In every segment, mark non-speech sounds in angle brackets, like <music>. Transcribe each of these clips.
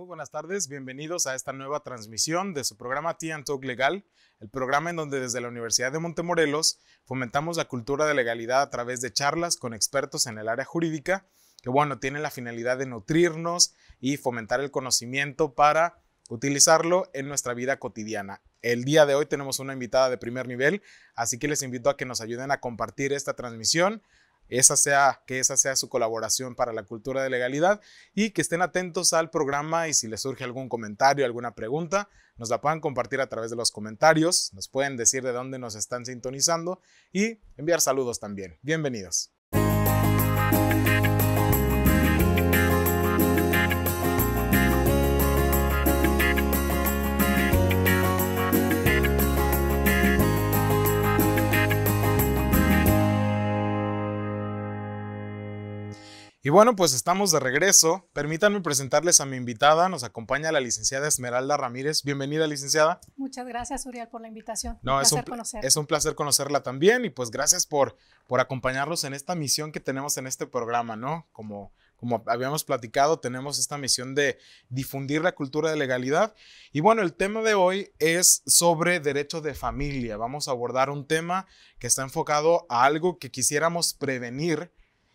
Muy buenas tardes, bienvenidos a esta nueva transmisión de su programa Tian Talk Legal, el programa en donde desde la Universidad de Montemorelos fomentamos la cultura de legalidad a través de charlas con expertos en el área jurídica, que bueno, tiene la finalidad de nutrirnos y fomentar el conocimiento para utilizarlo en nuestra vida cotidiana. El día de hoy tenemos una invitada de primer nivel, así que les invito a que nos ayuden a compartir esta transmisión, esa sea, que esa sea su colaboración para la cultura de legalidad y que estén atentos al programa y si les surge algún comentario, alguna pregunta, nos la puedan compartir a través de los comentarios, nos pueden decir de dónde nos están sintonizando y enviar saludos también. Bienvenidos. Y bueno, pues estamos de regreso. Permítanme presentarles a mi invitada. Nos acompaña la licenciada Esmeralda Ramírez. Bienvenida, licenciada. Muchas gracias, Uriel, por la invitación. No, un es, placer un, es un placer conocerla también y pues gracias por, por acompañarnos en esta misión que tenemos en este programa, ¿no? Como, como habíamos platicado, tenemos esta misión de difundir la cultura de legalidad. Y bueno, el tema de hoy es sobre derecho de familia. Vamos a abordar un tema que está enfocado a algo que quisiéramos prevenir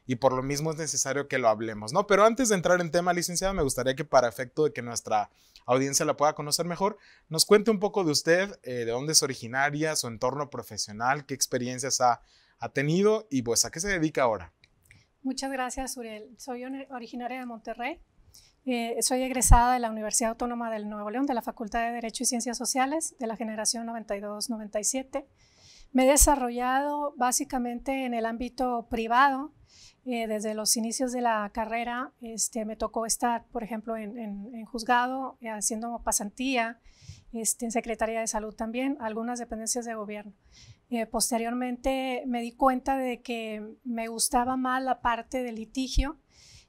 y por lo mismo es necesario que lo hablemos, ¿no? Pero antes de entrar en tema, licenciada, me gustaría que para efecto de que nuestra audiencia la pueda conocer mejor, nos cuente un poco de usted, eh, de dónde es originaria, su entorno profesional, qué experiencias ha, ha tenido y pues a qué se dedica ahora. Muchas gracias, Uriel. Soy originaria de Monterrey. Eh, soy egresada de la Universidad Autónoma del Nuevo León, de la Facultad de Derecho y Ciencias Sociales, de la generación 92-97. Me he desarrollado básicamente en el ámbito privado, eh, desde los inicios de la carrera este, me tocó estar, por ejemplo, en, juzgado, eh, haciendo pasantía, este, en Secretaría de Salud también, algunas dependencias de gobierno. Eh, posteriormente me di cuenta de que me gustaba más la parte del litigio,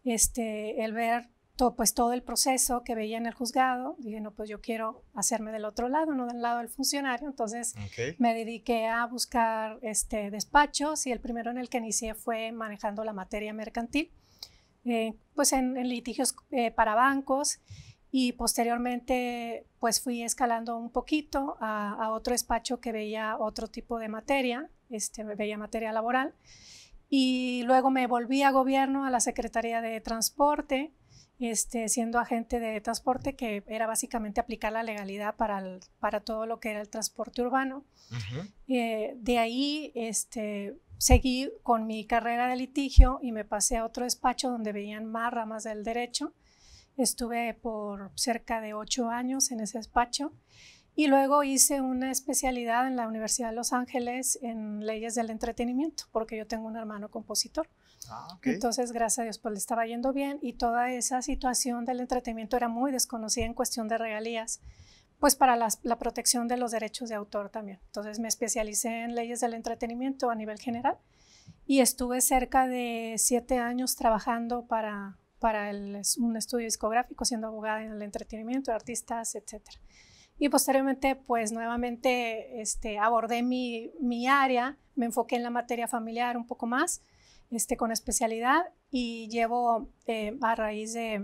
este, el ver todo, pues todo el proceso que veía en el juzgado, dije, no, pues yo quiero hacerme del otro lado, no del lado del funcionario. Entonces me dediqué a buscar este, despachos y el primero en el que inicié fue manejando la materia mercantil, eh, pues en, litigios eh, para bancos y posteriormente pues fui escalando un poquito a, a, otro despacho que veía otro tipo de materia, este, veía materia laboral. Y luego me volví a gobierno, a la Secretaría de Transporte, este, siendo agente de transporte, que era básicamente aplicar la legalidad para, para todo lo que era el transporte urbano. Eh, de ahí este, seguí con mi carrera de litigio y me pasé a otro despacho donde veían más ramas del derecho. Estuve por cerca de ocho años en ese despacho y luego hice una especialidad en la Universidad de Los Ángeles en leyes del entretenimiento, porque yo tengo un hermano compositor. Ah, Entonces, gracias a Dios, pues le estaba yendo bien y toda esa situación del entretenimiento era muy desconocida en cuestión de regalías, pues para la protección de los derechos de autor también. Entonces me especialicé en leyes del entretenimiento a nivel general y estuve cerca de siete años trabajando para, un estudio discográfico, siendo abogada en el entretenimiento, de artistas, etc. Y posteriormente, pues nuevamente este, abordé mi área, me enfoqué en la materia familiar un poco más este, con especialidad y llevo eh, a raíz de,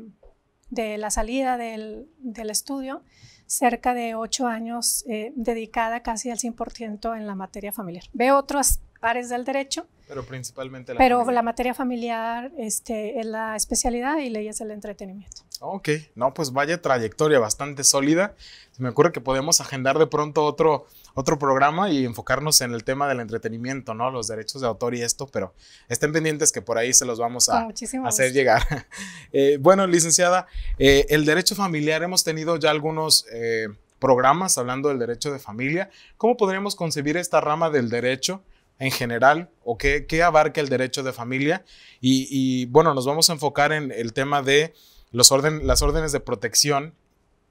la salida del, estudio cerca de ocho años eh, dedicada casi al 100% en la materia familiar. Veo otras áreas del derecho. Pero principalmente la Pero la materia familiar este, es la especialidad y leyes del entretenimiento. Ah, ok, no, pues vaya trayectoria bastante sólida. me ocurre que podemos agendar de pronto otro, otro programa y enfocarnos en el tema del entretenimiento, ¿no? Los derechos de autor y esto, pero estén pendientes que por ahí se los vamos a hacer llegar. <laughs> Eh, bueno, licenciada, eh, el derecho familiar hemos tenido ya algunos... Eh, programas hablando del derecho de familia, ¿cómo podríamos concebir esta rama del derecho en general o qué, abarca el derecho de familia. y, bueno, nos vamos a enfocar en el tema de las órdenes de protección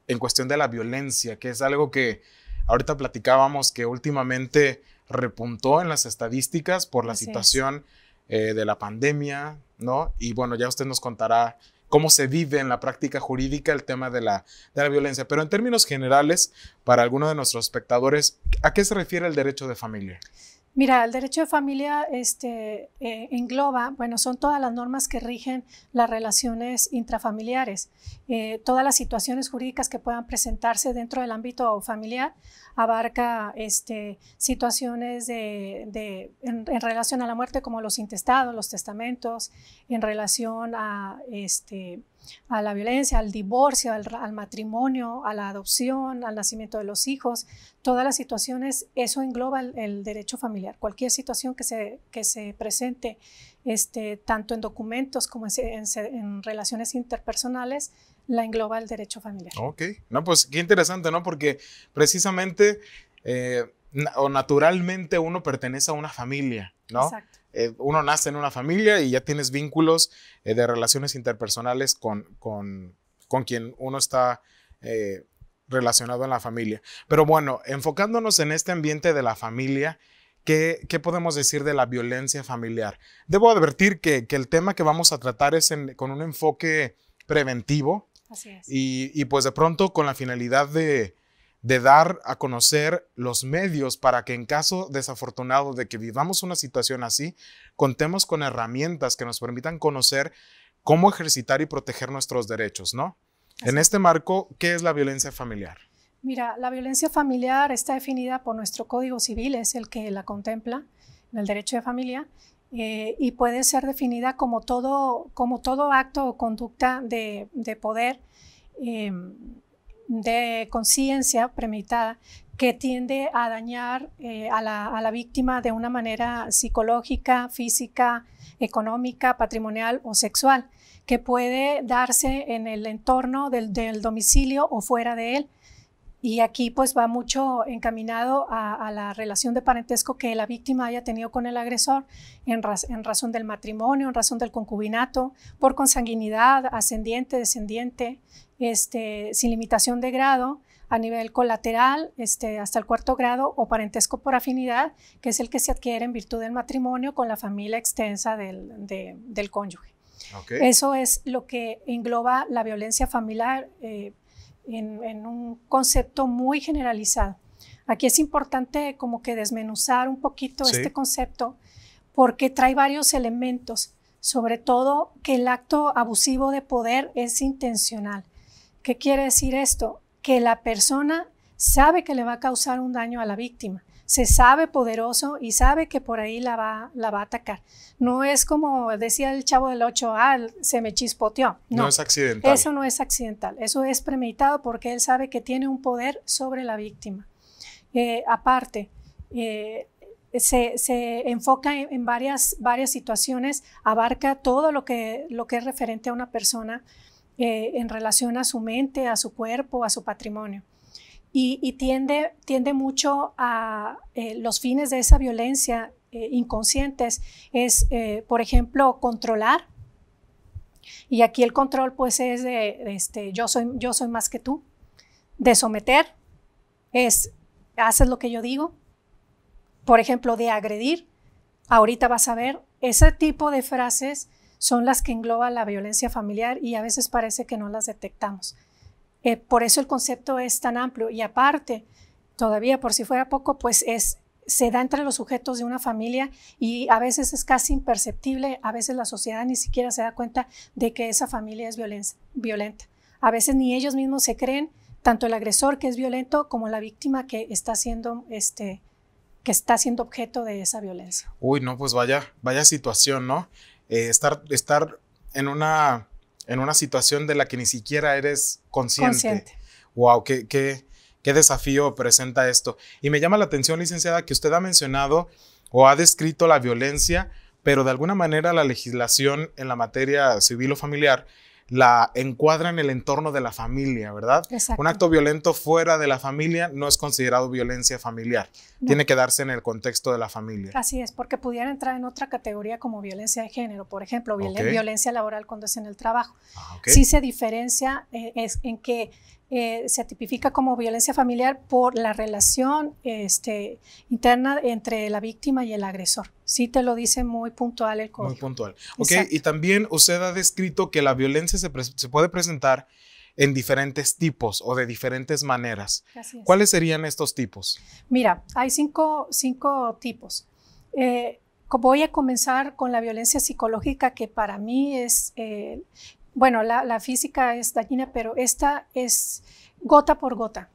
en cuestión de la violencia, que es algo que ahorita platicábamos que últimamente repuntó en las estadísticas por la situación eh, de la pandemia, ¿no? Y bueno, ya usted nos contará cómo se vive en la práctica jurídica el tema de la, de la violencia. Pero en términos generales, para alguno de nuestros espectadores, ¿a qué se refiere el derecho de familia? Mira, el derecho de familia este, eh, engloba, bueno, son todas las normas que rigen las relaciones intrafamiliares, eh, todas las situaciones jurídicas que puedan presentarse dentro del ámbito familiar, abarca este, situaciones en, relación a la muerte como los intestados, los testamentos, en relación a este, a la violencia, al divorcio, al, matrimonio, a la adopción, al nacimiento de los hijos, todas las situaciones, eso engloba el, derecho familiar. Cualquier situación que se, que se presente, este, tanto en documentos como en, relaciones interpersonales, la engloba el derecho familiar. Ok, no, pues qué interesante, ¿no? Porque precisamente eh, o naturalmente uno pertenece a una familia, ¿no? Exacto. Eh, uno nace en una familia y ya tienes vínculos eh, de relaciones interpersonales con, con, quien uno está eh, relacionado en la familia. Pero bueno, enfocándonos en este ambiente de la familia, ¿qué, podemos decir de la violencia familiar? Debo advertir que, el tema que vamos a tratar es con un enfoque preventivo. Y, y, pues de pronto con la finalidad de, de dar a conocer los medios para que en caso desafortunado de que vivamos una situación así, contemos con herramientas que nos permitan conocer cómo ejercitar y proteger nuestros derechos, ¿no? En este marco, ¿qué es la violencia familiar? Mira, la violencia familiar está definida por nuestro Código Civil, es el que la contempla en el derecho de familia, eh, y puede ser definida como todo, como todo acto o conducta de, poder. Em, de conciencia premeditada que tiende a dañar eh, a, la, víctima de una manera psicológica, física, económica, patrimonial o sexual, que puede darse en el entorno del, domicilio o fuera de él. Y aquí pues va mucho encaminado a, la relación de parentesco que la víctima haya tenido con el agresor en, en, razón del matrimonio, en razón del concubinato, por consanguinidad, ascendiente, descendiente, este, sin limitación de grado, a nivel colateral, este, hasta el cuarto grado o parentesco por afinidad, que es el que se adquiere en virtud del matrimonio con la familia extensa del, del cónyuge. Eso es lo que engloba la violencia familiar eh, en, un concepto muy generalizado. Aquí es importante como que desmenuzar un poquito este concepto porque trae varios elementos, sobre todo que el acto abusivo de poder es intencional. ¿Qué quiere decir esto? Que la persona sabe que le va a causar un daño a la víctima, se sabe poderoso y sabe que por ahí la va, a atacar. No es como decía el chavo del 8, ah, se me chispoteó. No, es accidental. Eso no es accidental, eso es premeditado porque él sabe que tiene un poder sobre la víctima. Eh, aparte, eh, se, enfoca en, varias, situaciones, abarca todo lo que, lo que es referente a una persona eh, en relación a su mente, a su cuerpo, a su patrimonio. Y, tiende, mucho a eh, los fines de esa violencia eh, inconscientes, es, por ejemplo, controlar. Y aquí el control pues es de, este, yo, soy, yo soy más que tú, de someter, es, haces lo que yo digo, por ejemplo, de agredir, ahorita vas a ver, ese tipo de frases son las que engloba la violencia familiar y a veces parece que no las detectamos. Eh, por eso el concepto es tan amplio y aparte, todavía por si fuera poco, pues es se da entre los sujetos de una familia y a veces es casi imperceptible, a veces la sociedad ni siquiera se da cuenta de que esa familia es violenta. A veces ni ellos mismos se creen, tanto el agresor que es violento como la víctima que está siendo este, que está siendo objeto de esa violencia. Uy, no, pues vaya, vaya situación, ¿no? Eh, estar, estar en, una, en una situación de la que ni siquiera eres consciente. consciente. Wow, qué, qué desafío presenta esto. Y me llama la atención, licenciada, que usted ha mencionado o ha descrito la violencia, pero de alguna manera la legislación en la materia civil o familiar la encuadra en el entorno de la familia, ¿verdad? Exacto. Un acto violento fuera de la familia no es considerado violencia familiar. Tiene que darse en el contexto de la familia. Así es, porque pudiera entrar en otra categoría como violencia de género, por ejemplo, violencia laboral cuando es en el trabajo. Ah, sí se diferencia eh, es en que eh, se tipifica como violencia familiar por la relación este, interna entre la víctima y el agresor. Sí te lo dice muy puntual el código. Muy puntual. Ok, y también usted ha descrito que la violencia se, puede presentar en diferentes tipos o de diferentes maneras. ¿Cuáles serían estos tipos? Mira, hay cinco, tipos. Eh, voy a comenzar con la violencia psicológica, que para mí es eh, bueno, la, física es dañina, pero esta es gota por gota,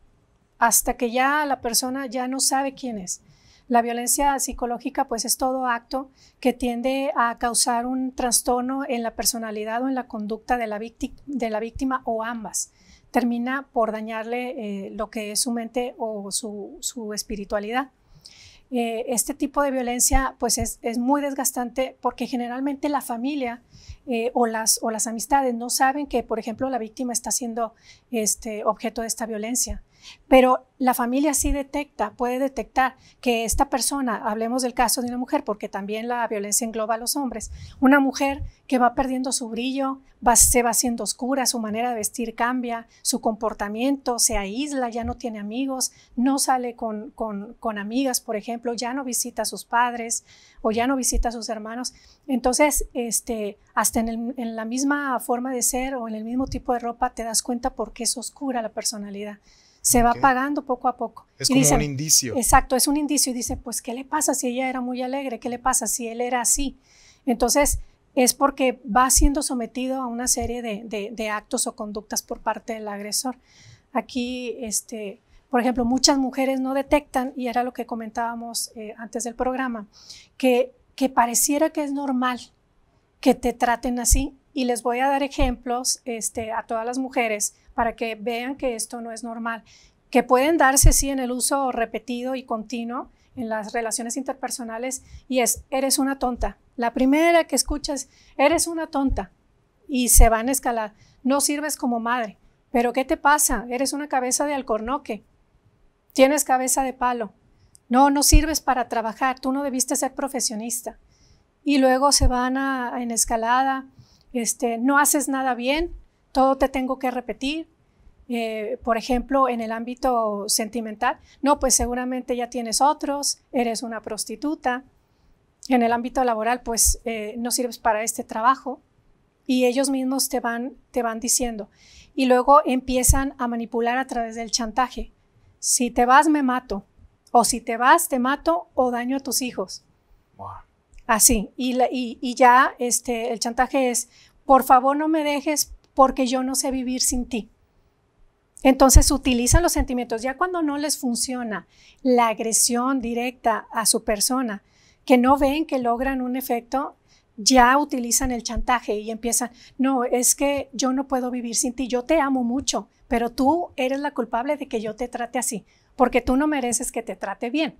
hasta que ya la persona ya no sabe quién es. La violencia psicológica pues es todo acto que tiende a causar un trastorno en la personalidad o en la conducta de la, víctima, o ambas. Termina por dañarle eh, lo que es su mente o su espiritualidad. Eh, este tipo de violencia pues es, muy desgastante porque generalmente la familia eh, o, las, o las amistades no saben que, por ejemplo, la víctima está siendo este, objeto de esta violencia. Pero la familia sí detecta, puede detectar que esta persona, hablemos del caso de una mujer, porque también la violencia engloba a los hombres, una mujer que va perdiendo su brillo, se va haciendo oscura, su manera de vestir cambia, su comportamiento se aísla, ya no tiene amigos, no sale con, amigas, por ejemplo, ya no visita a sus padres o ya no visita a sus hermanos. Entonces, este, hasta en, la misma forma de ser o en el mismo tipo de ropa te das cuenta por qué es oscura la personalidad se va pagando poco a poco. Es como un indicio. Exacto, es un indicio. Y dice, pues, ¿qué le pasa si ella era muy alegre? ¿Qué le pasa si él era así? Entonces, es porque va siendo sometido a una serie de, actos o conductas por parte del agresor. Aquí, este, por ejemplo, muchas mujeres no detectan, y era lo que comentábamos eh, antes del programa, que, que pareciera que es normal que te traten así. Y les voy a dar ejemplos este, a todas las mujeres para que vean que esto no es normal, que pueden darse sí en el uso repetido y continuo en las relaciones interpersonales y es, eres una tonta. La primera que escuchas, eres una tonta y se van a escalar, no sirves como madre, pero ¿qué te pasa? Eres una cabeza de alcornoque, tienes cabeza de palo, no, no sirves para trabajar, tú no debiste ser profesionista. Y luego se van a, en escalada, este, no haces nada bien, todo te tengo que repetir. Eh, por ejemplo, en el ámbito sentimental, no, pues seguramente ya tienes otros, eres una prostituta. En el ámbito laboral, pues eh, no sirves para este trabajo. Y ellos mismos te van, te van diciendo. Y luego empiezan a manipular a través del chantaje. Si te vas, me mato. O si te vas, te mato o daño a tus hijos. Así. Y, y, ya este, el chantaje es, por favor no me dejes porque yo no sé vivir sin ti. Entonces utilizan los sentimientos. Ya cuando no les funciona la agresión directa a su persona, que no ven que logran un efecto, ya utilizan el chantaje y empiezan, no, es que yo no puedo vivir sin ti, yo te amo mucho, pero tú eres la culpable de que yo te trate así, porque tú no mereces que te trate bien.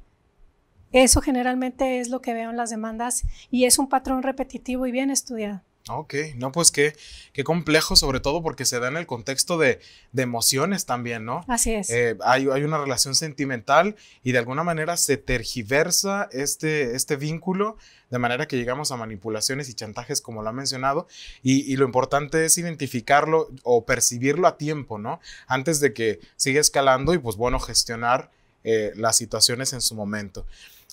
Eso generalmente es lo que veo en las demandas y es un patrón repetitivo y bien estudiado. Ok, no, pues qué, qué complejo, sobre todo porque se da en el contexto de, de emociones también, ¿no? Así es. Eh, hay, hay, una relación sentimental y de alguna manera se tergiversa este, este vínculo, de manera que llegamos a manipulaciones y chantajes, como lo ha mencionado, y, y, lo importante es identificarlo o percibirlo a tiempo, ¿no? Antes de que siga escalando y, pues bueno, gestionar eh, las situaciones en su momento.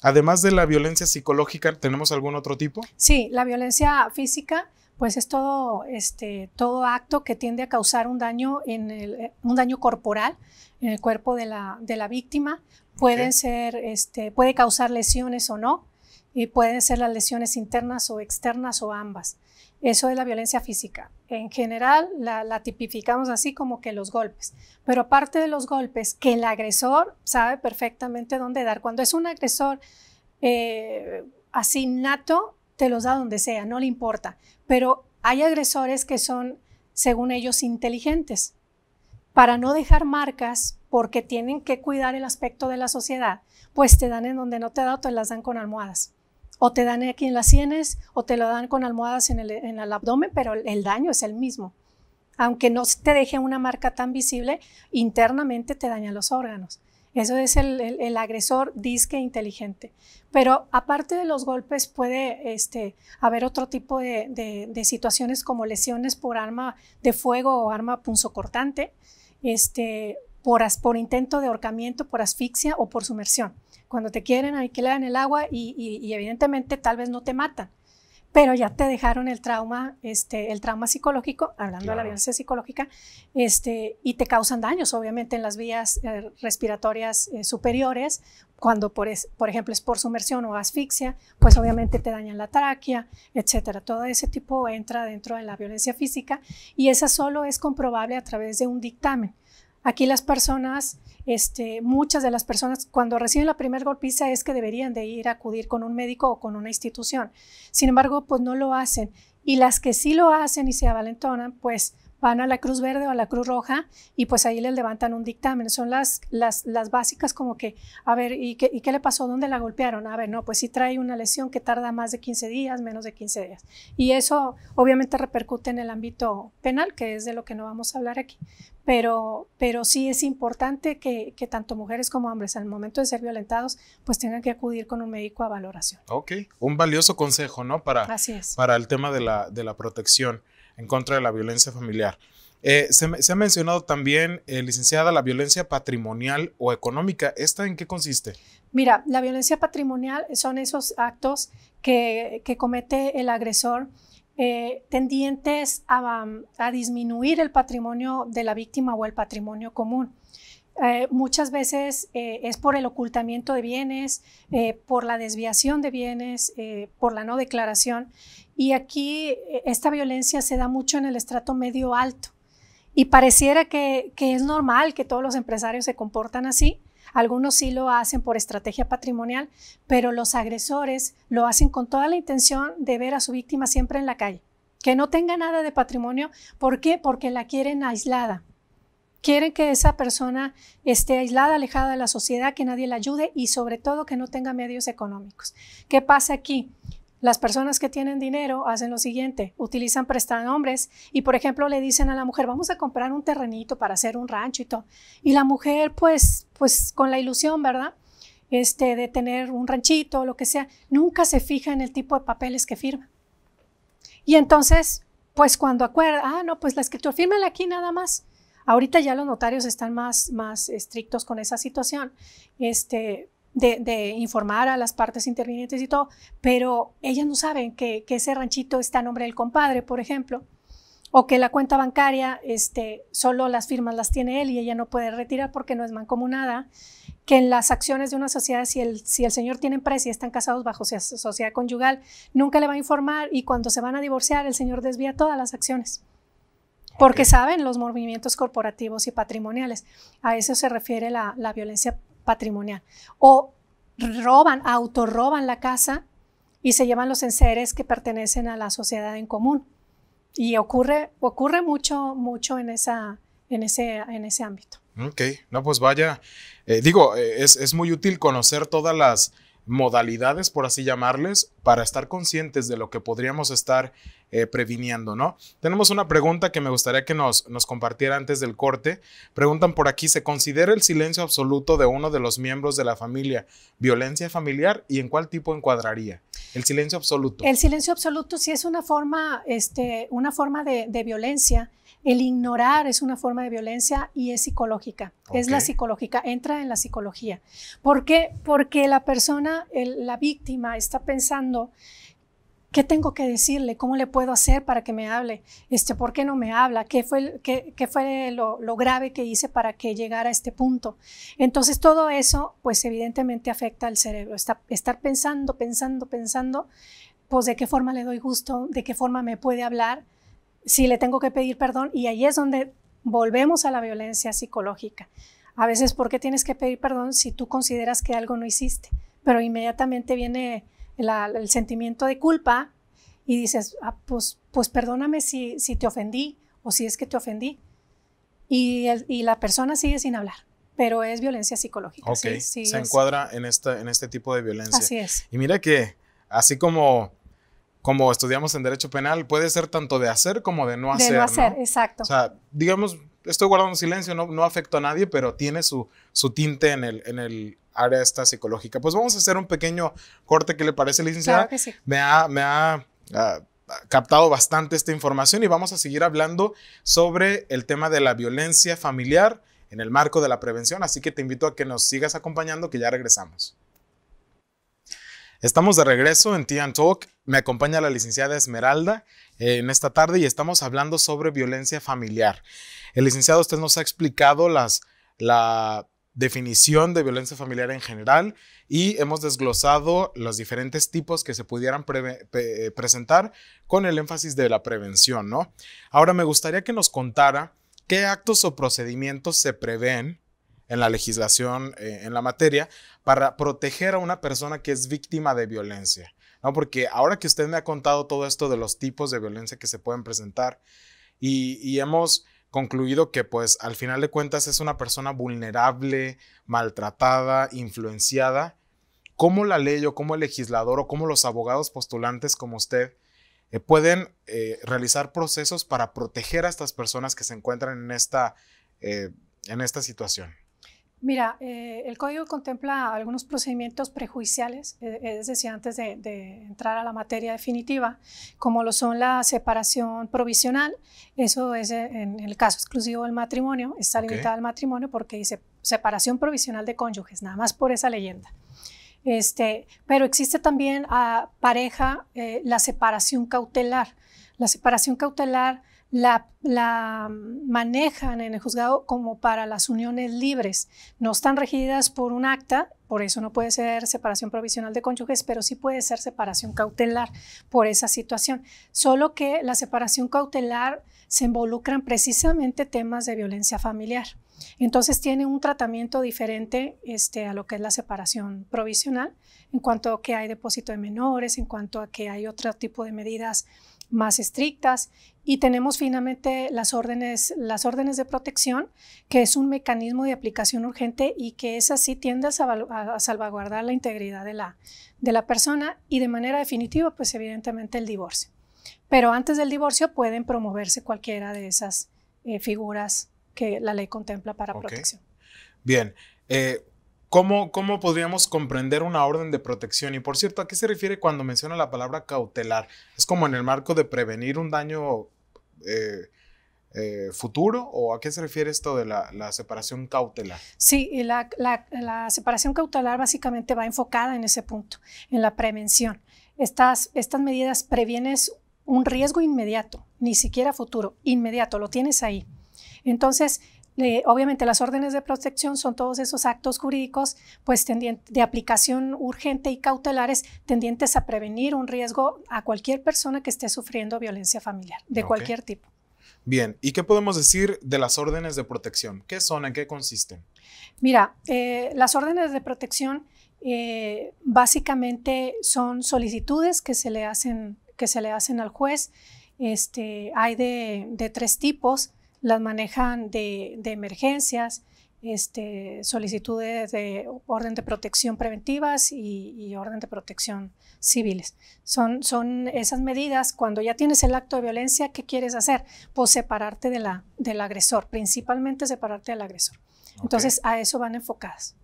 Además de la violencia psicológica, ¿tenemos algún otro tipo? Sí, la violencia física pues es todo, este, todo acto que tiende a causar un daño, en eh, un daño corporal en el cuerpo de la, de la víctima. Pueden ser, este, puede causar lesiones o no, y pueden ser las lesiones internas o externas o ambas. Eso es la violencia física. En general la, tipificamos así como que los golpes, pero aparte de los golpes, que el agresor sabe perfectamente dónde dar. Cuando es un agresor eh, así nato, te los da donde sea, no le importa. Pero hay agresores que son, según ellos, inteligentes. Para no dejar marcas, porque tienen que cuidar el aspecto de la sociedad, pues te dan en donde no te da te las dan con almohadas. O te dan aquí en las sienes o te lo dan con almohadas en el, abdomen, pero el daño es el mismo. Aunque no te deje una marca tan visible, internamente te daña los órganos. Eso es el, agresor disque inteligente. Pero aparte de los golpes puede este, haber otro tipo de, situaciones como lesiones por arma de fuego o arma punzocortante, cortante, este, por, intento de ahorcamiento, por asfixia o por sumersión. Cuando te quieren que le en el agua y evidentemente tal vez no te matan, pero ya te dejaron el trauma, este, el trauma psicológico, hablando de la violencia psicológica, este, y te causan daños, obviamente, en las vías eh, respiratorias eh, superiores, cuando, por, ejemplo, es por sumersión o asfixia, pues obviamente te dañan la tráquea, etcétera. Todo ese tipo entra dentro de la violencia física y esa solo es comprobable a través de un dictamen. Aquí las personas este, muchas de las personas cuando reciben la primer golpiza es que deberían de ir a acudir con un médico o con una institución. Sin embargo, pues no lo hacen. Y las que sí lo hacen y se avalentonan, pues van a la Cruz Verde o a la Cruz Roja y pues ahí les levantan un dictamen. Son las, las, básicas como que, a ver, ¿y qué, le pasó? ¿Dónde la golpearon? A ver, no, pues si trae una lesión que tarda más de 15 días, menos de 15 días. Y eso obviamente repercute en el ámbito penal, que es de lo que no vamos a hablar aquí. Pero, pero sí es importante que, tanto mujeres como hombres al momento de ser violentados pues tengan que acudir con un médico a valoración. Ok, un valioso consejo, ¿no? Para, para el tema de la, de la protección en contra de la violencia familiar. Eh, se, ha mencionado también, eh, licenciada, la violencia patrimonial o económica. ¿Esta en qué consiste? Mira, la violencia patrimonial son esos actos que, comete el agresor eh, tendientes a disminuir el patrimonio de la víctima o el patrimonio común. Eh, muchas veces eh, es por el ocultamiento de bienes, eh, por la desviación de bienes, por la no declaración. Y aquí esta violencia se da mucho en el estrato medio alto. Y pareciera que, que, es normal que todos los empresarios se comportan así. Algunos sí lo hacen por estrategia patrimonial, pero los agresores lo hacen con toda la intención de ver a su víctima siempre en la calle. Que no tenga nada de patrimonio. ¿Por qué? Porque la quieren aislada Quieren que esa persona esté aislada, alejada de la sociedad, que nadie la ayude y sobre todo que no tenga medios económicos. ¿Qué pasa aquí? Las personas que tienen dinero hacen lo siguiente, utilizan hombres y, por ejemplo, le dicen a la mujer, vamos a comprar un terrenito para hacer un ranchito y la mujer, pues, pues con la ilusión, ¿verdad? Este, de tener un ranchito o lo que sea, nunca se fija en el tipo de papeles que firma. Y entonces, pues cuando acuerda, ah, no, pues la escritura, fírmela aquí nada más. Ahorita ya los notarios están más, más estrictos con esa situación, este, de, informar a las partes intervinientes y todo, pero ellas no saben que, ese ranchito está a nombre del compadre, por ejemplo, o que la cuenta bancaria, este, solo las firmas las tiene él y ella no puede retirar porque no es mancomunada, que en las acciones de una sociedad, si el, si el señor tiene empresa y están casados bajo sociedad conyugal, nunca le va a informar y cuando se van a divorciar, el señor desvía todas las acciones porque saben los movimientos corporativos y patrimoniales. A eso se refiere la, la violencia patrimonial. O roban, autorroban la casa y se llevan los enseres que pertenecen a la sociedad en común. Y ocurre, ocurre mucho, mucho en, esa, en, ese, en ese ámbito. Ok, no, pues vaya, eh, digo, eh, es, es muy útil conocer todas las modalidades, por así llamarles, para estar conscientes de lo que podríamos estar eh, previniendo, ¿no? Tenemos una pregunta que me gustaría que nos, nos compartiera antes del corte. Preguntan por aquí, ¿se considera el silencio absoluto de uno de los miembros de la familia violencia familiar y en cuál tipo encuadraría? El silencio absoluto. El silencio absoluto sí es una forma, este, una forma de, violencia. El ignorar es una forma de violencia y es psicológica. Es la psicológica, entra en la psicología. ¿Por qué? Porque la persona, la víctima, está pensando ¿Qué tengo que decirle? ¿Cómo le puedo hacer para que me hable? Este, ¿Por qué no me habla? ¿Qué fue, qué, fue lo, grave que hice para que llegara a este punto? Entonces todo eso, pues evidentemente afecta al cerebro. estar pensando, pensando, pensando, pues de qué forma le doy gusto, de qué forma me puede hablar, si le tengo que pedir perdón. Y ahí es donde volvemos a la violencia psicológica. A veces, ¿por qué tienes que pedir perdón si tú consideras que algo no hiciste? Pero inmediatamente viene el sentimiento de culpa y dices, ah, pues, pues perdóname si, si te ofendí o si es que te ofendí. Y, y la persona sigue sin hablar, pero es violencia psicológica. Ok, sí, se encuadra en, esta, en este tipo de violencia. Así es. Y mira que, así como como estudiamos en derecho penal, puede ser tanto de hacer como de no hacer. De no hacer, exacto. O sea, digamos, estoy guardando silencio, no, no afecto a nadie, pero tiene su, su tinte en el, en el área esta psicológica. Pues vamos a hacer un pequeño corte que le parece, licenciada. Me ha, me ha ah, captado bastante esta información y vamos a seguir hablando sobre el tema de la violencia familiar en el marco de la prevención. Así que te invito a que nos sigas acompañando, que ya regresamos. Estamos de regreso en Tian Talk. Me acompaña la licenciada Esmeralda eh, en esta tarde y estamos hablando sobre violencia familiar. El licenciado, usted nos ha explicado las, la definición de violencia familiar en general y hemos desglosado los diferentes tipos que se pudieran eh, presentar con el énfasis de la prevención, ¿no? Ahora me gustaría que nos contara qué actos o procedimientos se prevén en la legislación eh, en la materia para proteger a una persona que es víctima de violencia, ¿no? Porque ahora que usted me ha contado todo esto de los tipos de violencia que se pueden presentar y, y hemos concluido que pues al final de cuentas es una persona vulnerable, maltratada, influenciada. ¿Cómo la ley o cómo el legislador o cómo los abogados postulantes como usted eh, pueden eh, realizar procesos para proteger a estas personas que se encuentran en esta, eh, en esta situación? Mira, eh, el código contempla algunos procedimientos prejudiciales, eh, es decir, antes de, entrar a la materia definitiva, como lo son la separación provisional, eso es eh, en el caso exclusivo del matrimonio, está limitada al matrimonio porque dice separación provisional de cónyuges, nada más por esa leyenda. Este, pero existe también a pareja la separación cautelar. La separación cautelar la, manejan en el juzgado como para las uniones libres. No están regidas por un acta, por eso no puede ser separación provisional de cónyuges, pero sí puede ser separación cautelar por esa situación. Solo que la separación cautelar se involucran precisamente temas de violencia familiar. Entonces tiene un tratamiento diferente este, a lo que es la separación provisional en cuanto a que hay depósito de menores, en cuanto a que hay otro tipo de medidas más estrictas y tenemos finalmente las órdenes, las órdenes de protección, que es un mecanismo de aplicación urgente y que es así tiende a, salvaguardar la integridad de la, de la persona y de manera definitiva, pues evidentemente el divorcio. Pero antes del divorcio pueden promoverse cualquiera de esas eh, figuras que la ley contempla para protección. Bien, eh, ¿Cómo, podríamos comprender una orden de protección? Y por cierto, ¿a qué se refiere cuando menciona la palabra cautelar? ¿Es como en el marco de prevenir un daño eh, eh, futuro? ¿O a qué se refiere esto de la, separación cautelar? Sí, la, separación cautelar básicamente va enfocada en ese punto, en la prevención. Estas, estas medidas previenes un riesgo inmediato, ni siquiera futuro, inmediato, lo tienes ahí. Entonces, obviamente las órdenes de protección son todos esos actos jurídicos pues de aplicación urgente y cautelares tendientes a prevenir un riesgo a cualquier persona que esté sufriendo violencia familiar de cualquier tipo. Bien, ¿y qué podemos decir de las órdenes de protección? ¿Qué son? ¿En qué consisten? Mira, eh, las órdenes de protección eh, básicamente son solicitudes que se le hacen, que se le hacen al juez. Este, hay de tres tipos las manejan de, emergencias, este, solicitudes de orden de protección preventivas y, orden de protección civiles. Son, son esas medidas cuando ya tienes el acto de violencia, ¿qué quieres hacer? Pues separarte de la, del agresor, principalmente separarte del agresor. Entonces a eso van enfocadas.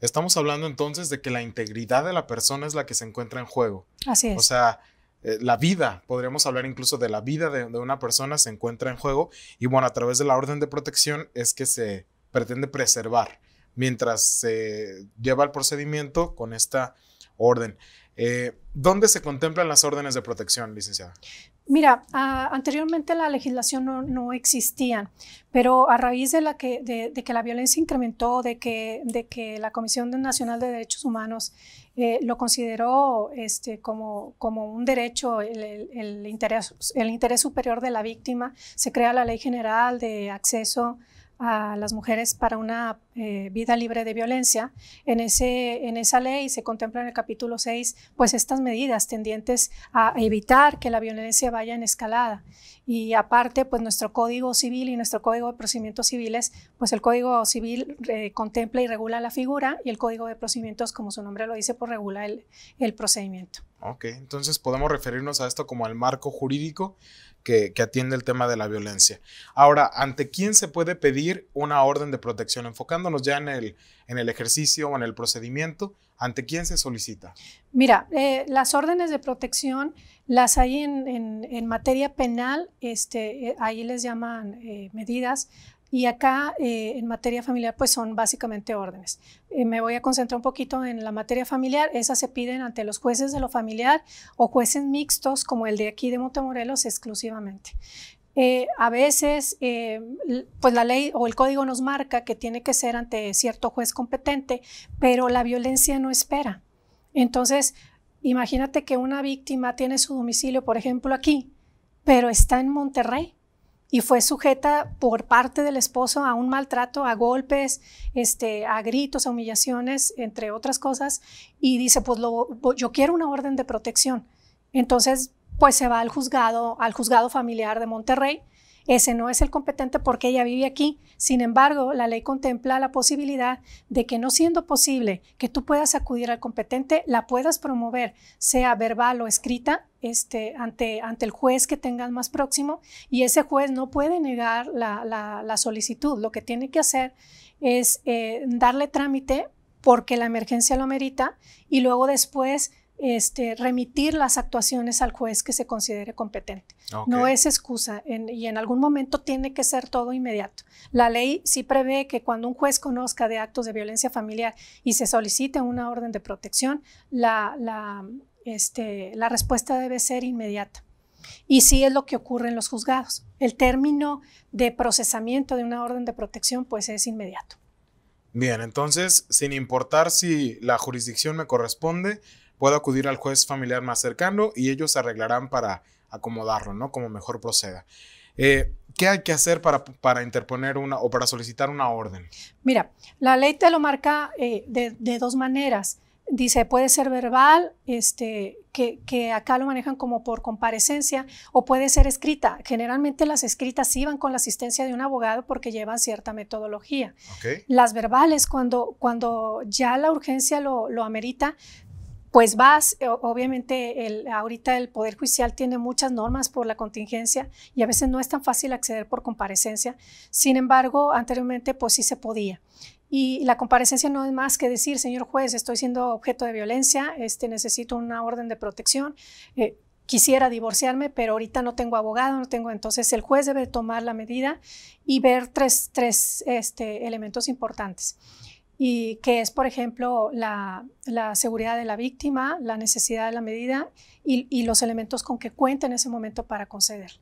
Estamos hablando entonces de que la integridad de la persona es la que se encuentra en juego. Así es. O sea, eh, la vida, podríamos hablar incluso de la vida de, una persona, se encuentra en juego. Y bueno, a través de la orden de protección es que se pretende preservar mientras se lleva el procedimiento con esta orden. Eh, ¿Dónde se contemplan las órdenes de protección, licenciada? Mira, ah, anteriormente la legislación no, existía, pero a raíz de, la que, de, que la violencia incrementó, de que, de que, la Comisión Nacional de Derechos Humanos eh, lo consideró este, como, un derecho, interés, el interés superior de la víctima, se crea la Ley General de Acceso a las mujeres para una eh, vida libre de violencia. En, ese, en esa ley se contempla en el capítulo 6 pues estas medidas tendientes a evitar que la violencia vaya en escalada. Y aparte pues nuestro Código Civil y nuestro Código de Procedimientos Civiles, pues el Código Civil eh, contempla y regula la figura y el Código de Procedimientos, como su nombre lo dice, pues regula el, el procedimiento. Ok, entonces podemos referirnos a esto como al marco jurídico que, atiende el tema de la violencia. Ahora, ¿ante quién se puede pedir una orden de protección? Enfocándonos ya en el, en el ejercicio o en el procedimiento, ¿ante quién se solicita? Mira, eh, las órdenes de protección las hay en, materia penal, este, eh, ahí les llaman eh, medidas y acá eh, en materia familiar pues son básicamente órdenes. Eh, me voy a concentrar un poquito en la materia familiar. Esas se piden ante los jueces de lo familiar o jueces mixtos como el de aquí de Montemorelos exclusivamente. Eh, a veces, pues la ley o el código nos marca que tiene que ser ante cierto juez competente, pero la violencia no espera. Entonces, imagínate que una víctima tiene su domicilio, por ejemplo, aquí, pero está en Monterrey y fue sujeta por parte del esposo a un maltrato, a golpes, este, a gritos, a humillaciones, entre otras cosas, y dice, pues yo quiero una orden de protección. Entonces, pues se va al juzgado, al juzgado familiar de Monterrey, ese no es el competente porque ella vive aquí. Sin embargo, la ley contempla la posibilidad de que no siendo posible que tú puedas acudir al competente, la puedas promover, sea verbal o escrita, este, ante, ante el juez que tengas más próximo y ese juez no puede negar la, solicitud. Lo que tiene que hacer es eh, darle trámite porque la emergencia lo merita y luego después este, remitir las actuaciones al juez que se considere competente. No es excusa y en algún momento tiene que ser todo inmediato. La ley sí prevé que cuando un juez conozca de actos de violencia familiar y se solicite una orden de protección, la, la, este, la respuesta debe ser inmediata. Y sí es lo que ocurre en los juzgados. El término de procesamiento de una orden de protección pues es inmediato. Bien, entonces, sin importar si la jurisdicción me corresponde, puedo acudir al juez familiar más cercano y ellos se arreglarán para acomodarlo, ¿no? Como mejor proceda. Eh, ¿Qué hay que hacer para, interponer una o para solicitar una orden? Mira, la ley te lo marca eh, de, dos maneras. Dice, puede ser verbal, este, que, acá lo manejan como por comparecencia, o puede ser escrita. Generalmente las escritas iban con la asistencia de un abogado porque llevan cierta metodología. Las verbales, cuando, cuando ya la urgencia lo, lo amerita, pues vas, eh, obviamente ahorita el Poder Judicial tiene muchas normas por la contingencia y a veces no es tan fácil acceder por comparecencia. Sin embargo, anteriormente pues sí se podía. Y la comparecencia no es más que decir, señor juez, estoy siendo objeto de violencia, este, necesito una orden de protección. Eh, quisiera divorciarme, pero ahorita no tengo abogado, no tengo. Entonces, el juez debe tomar la medida y ver tres, tres este, elementos importantes y que es, por ejemplo, la, seguridad de la víctima, la necesidad de la medida y, los elementos con que cuenta en ese momento para conceder.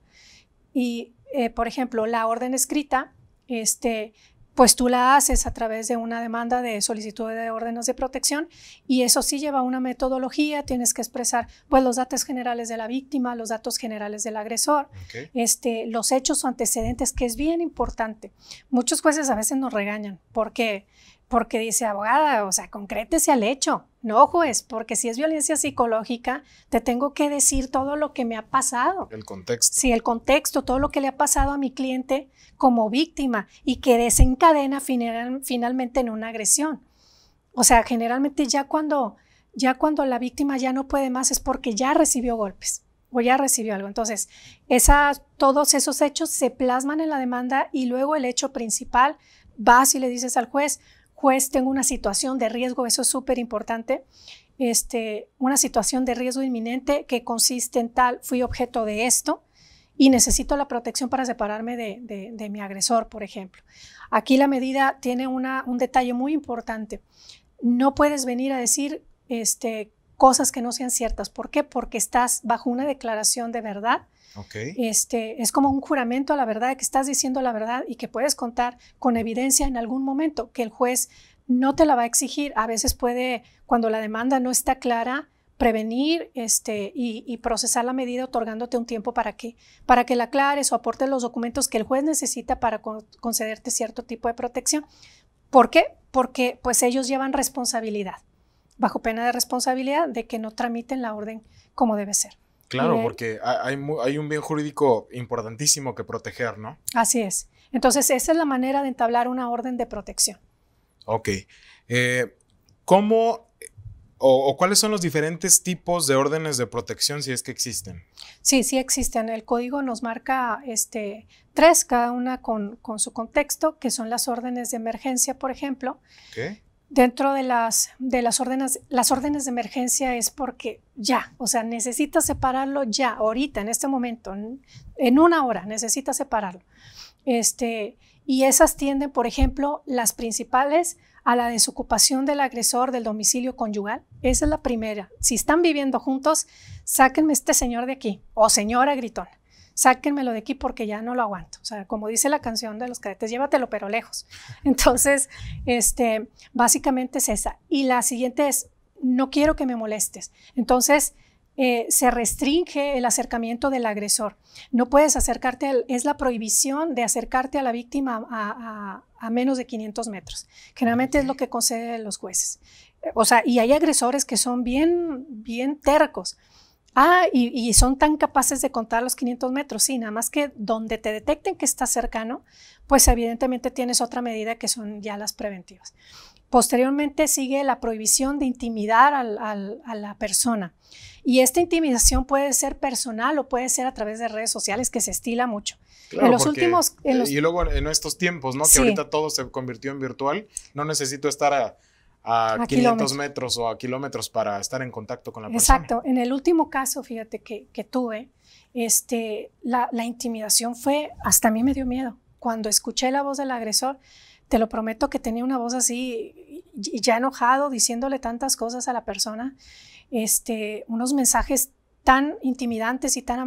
Y, eh, por ejemplo, la orden escrita, este, pues tú la haces a través de una demanda de solicitud de órdenes de protección y eso sí lleva una metodología, tienes que expresar pues los datos generales de la víctima, los datos generales del agresor, este, los hechos o antecedentes, que es bien importante. Muchos jueces a veces nos regañan porque porque dice, abogada, o sea, concrétese al hecho. No, juez, porque si es violencia psicológica, te tengo que decir todo lo que me ha pasado. El contexto. Sí, el contexto, todo lo que le ha pasado a mi cliente como víctima y que desencadena finalmente en una agresión. O sea, generalmente ya cuando, ya cuando la víctima ya no puede más es porque ya recibió golpes o ya recibió algo. Entonces, esa, todos esos hechos se plasman en la demanda y luego el hecho principal, vas y le dices al juez, juez tengo una situación de riesgo, eso es súper importante, este, una situación de riesgo inminente que consiste en tal, fui objeto de esto y necesito la protección para separarme de, mi agresor, por ejemplo. Aquí la medida tiene un detalle muy importante. No puedes venir a decir este, cosas que no sean ciertas. ¿Por qué? Porque estás bajo una declaración de verdad este, es como un juramento a la verdad, que estás diciendo la verdad y que puedes contar con evidencia en algún momento, que el juez no te la va a exigir. A veces puede, cuando la demanda no está clara, prevenir este, y, procesar la medida otorgándote un tiempo para que, para que la aclares o aportes los documentos que el juez necesita para concederte cierto tipo de protección. ¿Por qué? Porque pues ellos llevan responsabilidad, bajo pena de responsabilidad de que no tramiten la orden como debe ser. Claro, porque hay, un bien jurídico importantísimo que proteger, ¿no? Así es. Entonces, esa es la manera de entablar una orden de protección. Ok. Eh, ¿Cómo o, cuáles son los diferentes tipos de órdenes de protección si es que existen? Sí, sí existen. El código nos marca este, tres, cada una con, su contexto, que son las órdenes de emergencia, por ejemplo. Dentro de las, de las órdenes, las órdenes de emergencia es porque ya, o sea, necesita separarlo ya, ahorita, en este momento, en una hora, necesita separarlo. Este, y esas tienden, por ejemplo, las principales a la desocupación del agresor del domicilio conyugal. Esa es la primera. Si están viviendo juntos, sáquenme este señor de aquí o señora gritona sáquenmelo de aquí porque ya no lo aguanto. O sea, como dice la canción de los cadetes, llévatelo pero lejos. <laughs> Entonces, este, básicamente es esa. Y la siguiente es, no quiero que me molestes. Entonces, eh, se restringe el acercamiento del agresor. No puedes acercarte, es la prohibición de acercarte a la víctima a, menos de 500 metros. Generalmente es lo que conceden los jueces. O sea, y hay agresores que son bien, bien tercos. Ah, y, son tan capaces de contar los 500 metros, sí, nada más que donde te detecten que estás cercano, pues evidentemente tienes otra medida que son ya las preventivas. Posteriormente sigue la prohibición de intimidar a la persona. Y esta intimidación puede ser personal o puede ser a través de redes sociales, que se estila mucho. Claro, en los últimos. En Y luego en estos tiempos, ¿no? Que ahorita todo se convirtió en virtual. No necesito estar a, a, 500 kilómetros. metros o a kilómetros para estar en contacto con la persona. Exacto. En el último caso, fíjate que, que tuve, este, la, intimidación fue, hasta a mí me dio miedo. Cuando escuché la voz del agresor, te lo prometo que tenía una voz así, ya enojado, diciéndole tantas cosas a la persona, este, unos mensajes tan intimidantes y tan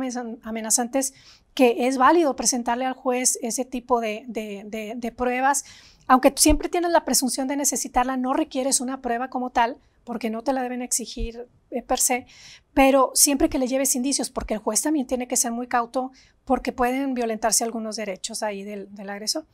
amenazantes que es válido presentarle al juez ese tipo de, de, de pruebas aunque siempre tienes la presunción de necesitarla, no requieres una prueba como tal, porque no te la deben exigir eh, per se, pero siempre que le lleves indicios, porque el juez también tiene que ser muy cauto, porque pueden violentarse algunos derechos ahí del, del agresor.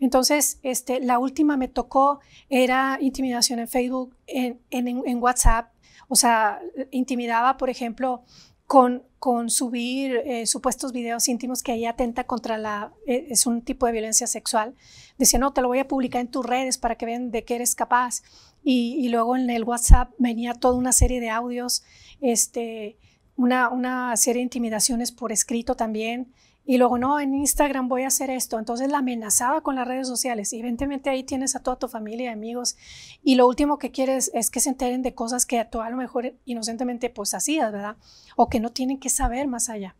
Entonces, este, la última me tocó era intimidación en Facebook, en, en WhatsApp, o sea, intimidaba, por ejemplo, con, subir eh, supuestos videos íntimos que ella atenta contra la, e, es un tipo de violencia sexual. Decía, no, te lo voy a publicar en tus redes para que vean de qué eres capaz. Y, y luego en el WhatsApp venía toda una serie de audios, este, una, serie de intimidaciones por escrito también. Y luego, no, en Instagram voy a hacer esto. Entonces la amenazaba con las redes sociales. Y evidentemente ahí tienes a toda tu familia amigos. Y lo último que quieres es que se enteren de cosas que tú a lo mejor inocentemente pues hacías, ¿verdad? O que no tienen que saber más allá.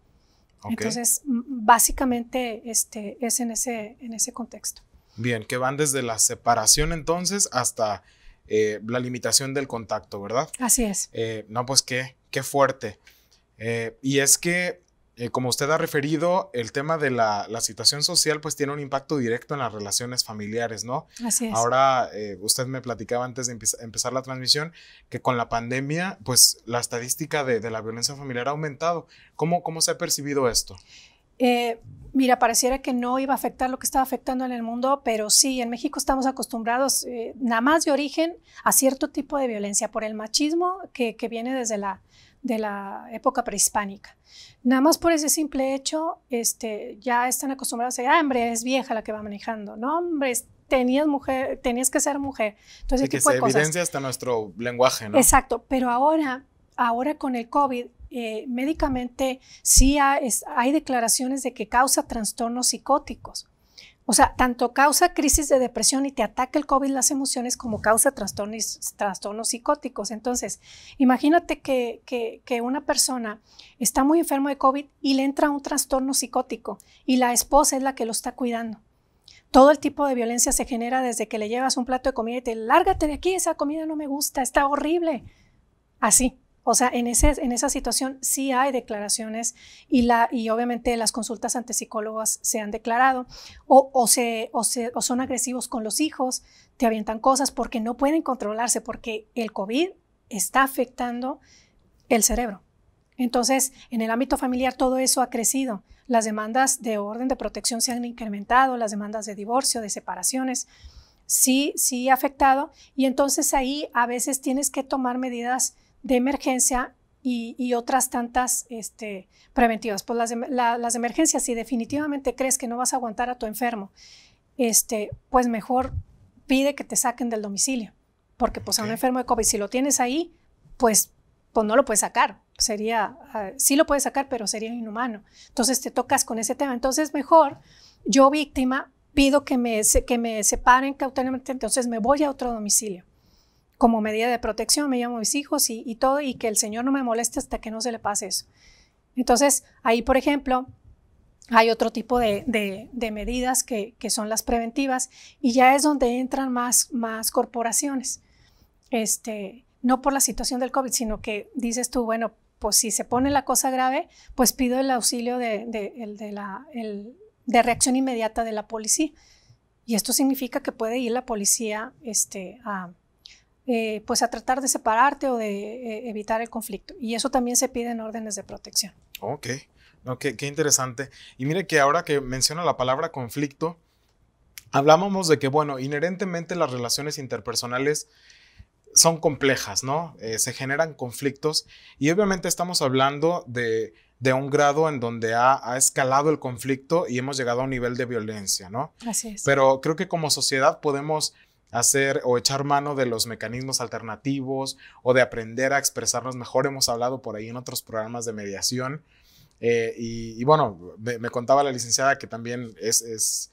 Entonces, básicamente este, es en ese, en ese contexto. Bien, que van desde la separación entonces hasta eh, la limitación del contacto, ¿verdad? Así es. Eh, no, pues qué, qué fuerte. Eh, y es que, eh, como usted ha referido, el tema de la, situación social pues tiene un impacto directo en las relaciones familiares, ¿no? Así es. Ahora, eh, usted me platicaba antes de empezar la transmisión que con la pandemia pues la estadística de, la violencia familiar ha aumentado. ¿Cómo, cómo se ha percibido esto? mira, pareciera que no iba a afectar lo que estaba afectando en el mundo, pero sí, en México estamos acostumbrados, nada más de origen, a cierto tipo de violencia por el machismo que viene desde la, de la época prehispánica. Nada más por ese simple hecho, este, ya están acostumbrados a decir, ah, hombre, es vieja la que va manejando. No, hombre, tenías mujer, tenías que ser mujer. Entonces, que se evidencia hasta nuestro lenguaje, ¿no? Exacto, pero ahora, ahora con el COVID, eh, médicamente sí hay, declaraciones de que causa trastornos psicóticos. O sea, tanto causa crisis de depresión y te ataca el COVID las emociones como causa trastornos, trastornos psicóticos. Entonces, imagínate que, una persona está muy enferma de COVID y le entra un trastorno psicótico y la esposa es la que lo está cuidando. Todo el tipo de violencia se genera desde que le llevas un plato de comida y te lárgate de aquí, esa comida no me gusta, está horrible. Así, o sea, en, en esa situación sí hay declaraciones y, la, y obviamente las consultas ante psicólogos se han declarado o, se, son agresivos con los hijos, te avientan cosas porque no pueden controlarse, porque el COVID está afectando el cerebro. Entonces, en el ámbito familiar todo eso ha crecido. Las demandas de orden de protección se han incrementado, las demandas de divorcio, de separaciones, sí, sí ha afectado. Y entonces ahí a veces tienes que tomar medidas de emergencia y, otras tantas este, preventivas. Pues las, las, emergencias, si definitivamente crees que no vas a aguantar a tu enfermo, este, pues mejor pide que te saquen del domicilio, porque pues a un enfermo de COVID, si lo tienes ahí, pues, pues no lo puedes sacar. Sería, ah, sí lo puedes sacar, pero sería inhumano. Entonces te tocas con ese tema. Entonces mejor yo víctima pido que me, que me separen cautelariamente, entonces me voy a otro domicilio como medida de protección, me llamo a mis hijos y, todo, y que el Señor no me moleste hasta que no se le pase eso. Entonces, ahí, por ejemplo, hay otro tipo de, medidas que, son las preventivas, y ya es donde entran más, más corporaciones. Este, no por la situación del COVID, sino que dices tú, bueno, pues si se pone la cosa grave, pues pido el auxilio de, la, de reacción inmediata de la policía. Y esto significa que puede ir la policía este, a, eh, pues a tratar de separarte o de eh, evitar el conflicto. Y eso también se pide en órdenes de protección. Ok, okay qué interesante. Y mire que ahora que menciona la palabra conflicto, hablábamos de que, bueno, inherentemente las relaciones interpersonales son complejas, ¿no? Eh, se generan conflictos y obviamente estamos hablando de, un grado en donde ha, ha, escalado el conflicto y hemos llegado a un nivel de violencia, ¿no? Así es. Pero creo que como sociedad podemos hacer o echar mano de los mecanismos alternativos o de aprender a expresarnos mejor. Hemos hablado por ahí en otros programas de mediación. Eh, y, bueno, me, contaba la licenciada que también es, es,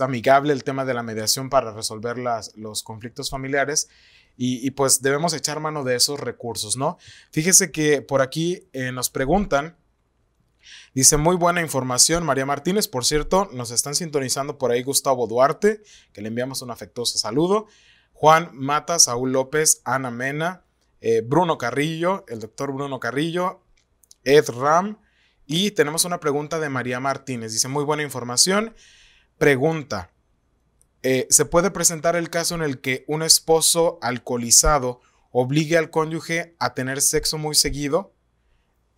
amigable el tema de la mediación para resolver los conflictos familiares. Y, pues debemos echar mano de esos recursos, ¿no? Fíjese que por aquí eh, nos preguntan Dice, muy buena información, María Martínez. Por cierto, nos están sintonizando por ahí Gustavo Duarte, que le enviamos un afectuoso saludo. Juan Mata, Saúl López, Ana Mena, eh, Bruno Carrillo, el doctor Bruno Carrillo, Ed Ram. Y tenemos una pregunta de María Martínez. Dice, muy buena información. Pregunta, eh, ¿se puede presentar el caso en el que un esposo alcoholizado obligue al cónyuge a tener sexo muy seguido?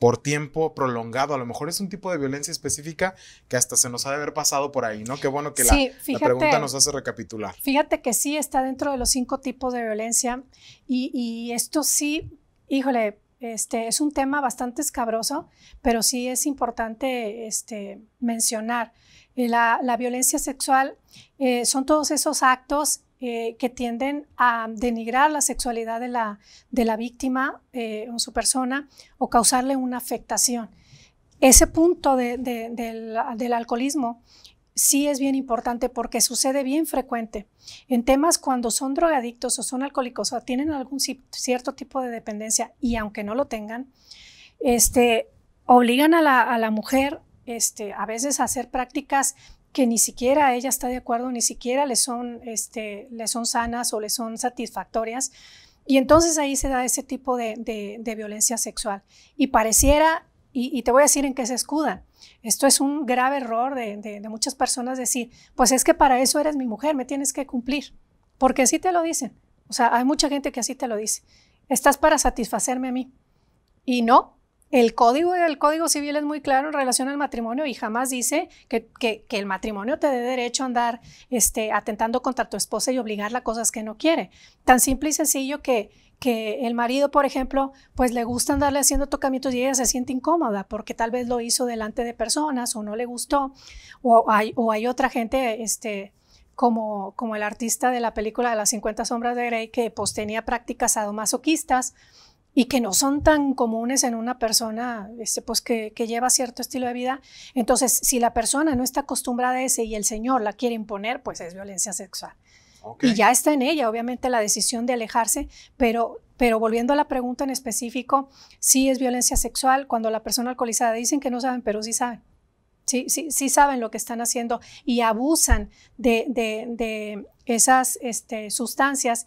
por tiempo prolongado. A lo mejor es un tipo de violencia específica que hasta se nos ha de haber pasado por ahí, ¿no? Qué bueno que la, pregunta nos hace recapitular. Fíjate que sí está dentro de los cinco tipos de violencia y, esto sí, híjole, este, es un tema bastante escabroso, pero sí es importante este, mencionar. Eh, la, violencia sexual eh, son todos esos actos eh, que tienden a denigrar la sexualidad de la, de la víctima eh, o su persona o causarle una afectación. Ese punto del, alcoholismo sí es bien importante porque sucede bien frecuente. En temas cuando son drogadictos o son alcohólicos o tienen algún cierto tipo de dependencia y aunque no lo tengan, este, obligan a la, mujer este, a veces a hacer prácticas que ni siquiera ella está de acuerdo, ni siquiera le son, este, le son sanas o le son satisfactorias. Y entonces ahí se da ese tipo de, violencia sexual. Y pareciera, y, te voy a decir en qué se escuda, Esto es un grave error de, de, muchas personas decir, pues es que para eso eres mi mujer, me tienes que cumplir. Porque así te lo dicen. O sea, hay mucha gente que así te lo dice. Estás para satisfacerme a mí. Y no, el código Código Civil es muy claro en relación al matrimonio y jamás dice que, el matrimonio te dé derecho a andar este, atentando contra tu esposa y obligarla a cosas que no quiere. Tan simple y sencillo que, el marido, por ejemplo, pues le gusta andarle haciendo tocamientos y ella se siente incómoda porque tal vez lo hizo delante de personas o no le gustó o hay, otra gente, este, como, el artista de la película de las 50 sombras de Grey que pues, tenía prácticas adomasoquistas, y que no son tan comunes en una persona este, pues que, lleva cierto estilo de vida. Entonces, si la persona no está acostumbrada a ese y el Señor la quiere imponer, pues es violencia sexual. Y ya está en ella, obviamente, la decisión de alejarse, pero, pero volviendo a la pregunta en específico, sí es violencia sexual cuando la persona alcoholizada dicen que no saben, pero sí saben. Sí, sí, sí, saben lo que están haciendo y abusan de, esas este, sustancias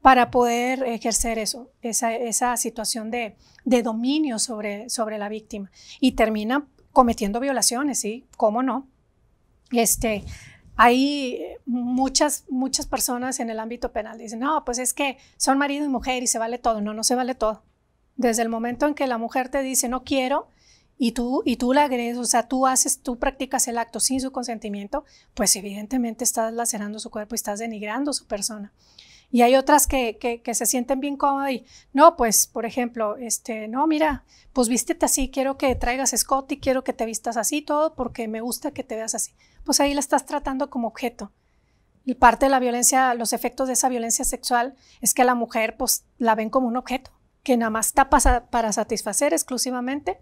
para poder ejercer eso, esa, situación de, dominio sobre, la víctima. Y termina cometiendo violaciones, ¿sí? ¿Cómo no? Este, hay muchas, muchas personas en el ámbito penal dicen, no, pues es que son marido y mujer y se vale todo. No, no se vale todo. Desde el momento en que la mujer te dice, no quiero, y tú, y tú la agredes, o sea, tú haces, tú practicas el acto sin su consentimiento, pues evidentemente estás lacerando su cuerpo y estás denigrando su persona y hay otras que, se sienten bien cómodas y, no, pues, por ejemplo, este, no, mira, pues vístete así, quiero que traigas escote y quiero que te vistas así todo porque me gusta que te veas así. Pues ahí la estás tratando como objeto. Y parte de la violencia, los efectos de esa violencia sexual es que a la mujer, pues, la ven como un objeto, que nada más está para, para satisfacer exclusivamente,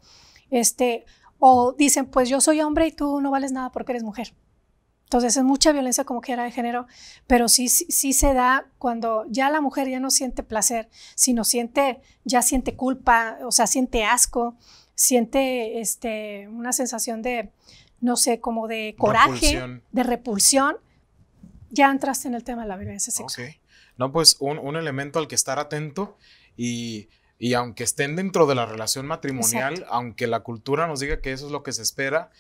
este, o dicen, pues yo soy hombre y tú no vales nada porque eres mujer. Entonces es mucha violencia como que era de género, pero sí, sí, se da cuando ya la mujer ya no siente placer, sino siente, ya siente culpa, o sea, siente asco, siente este, una sensación de, no sé, como de coraje, de repulsión. Ya entraste en el tema de la violencia sexual. Okay. No, pues un, elemento al que estar atento y aunque estén dentro de la relación matrimonial, aunque la cultura nos diga que eso es lo que se espera,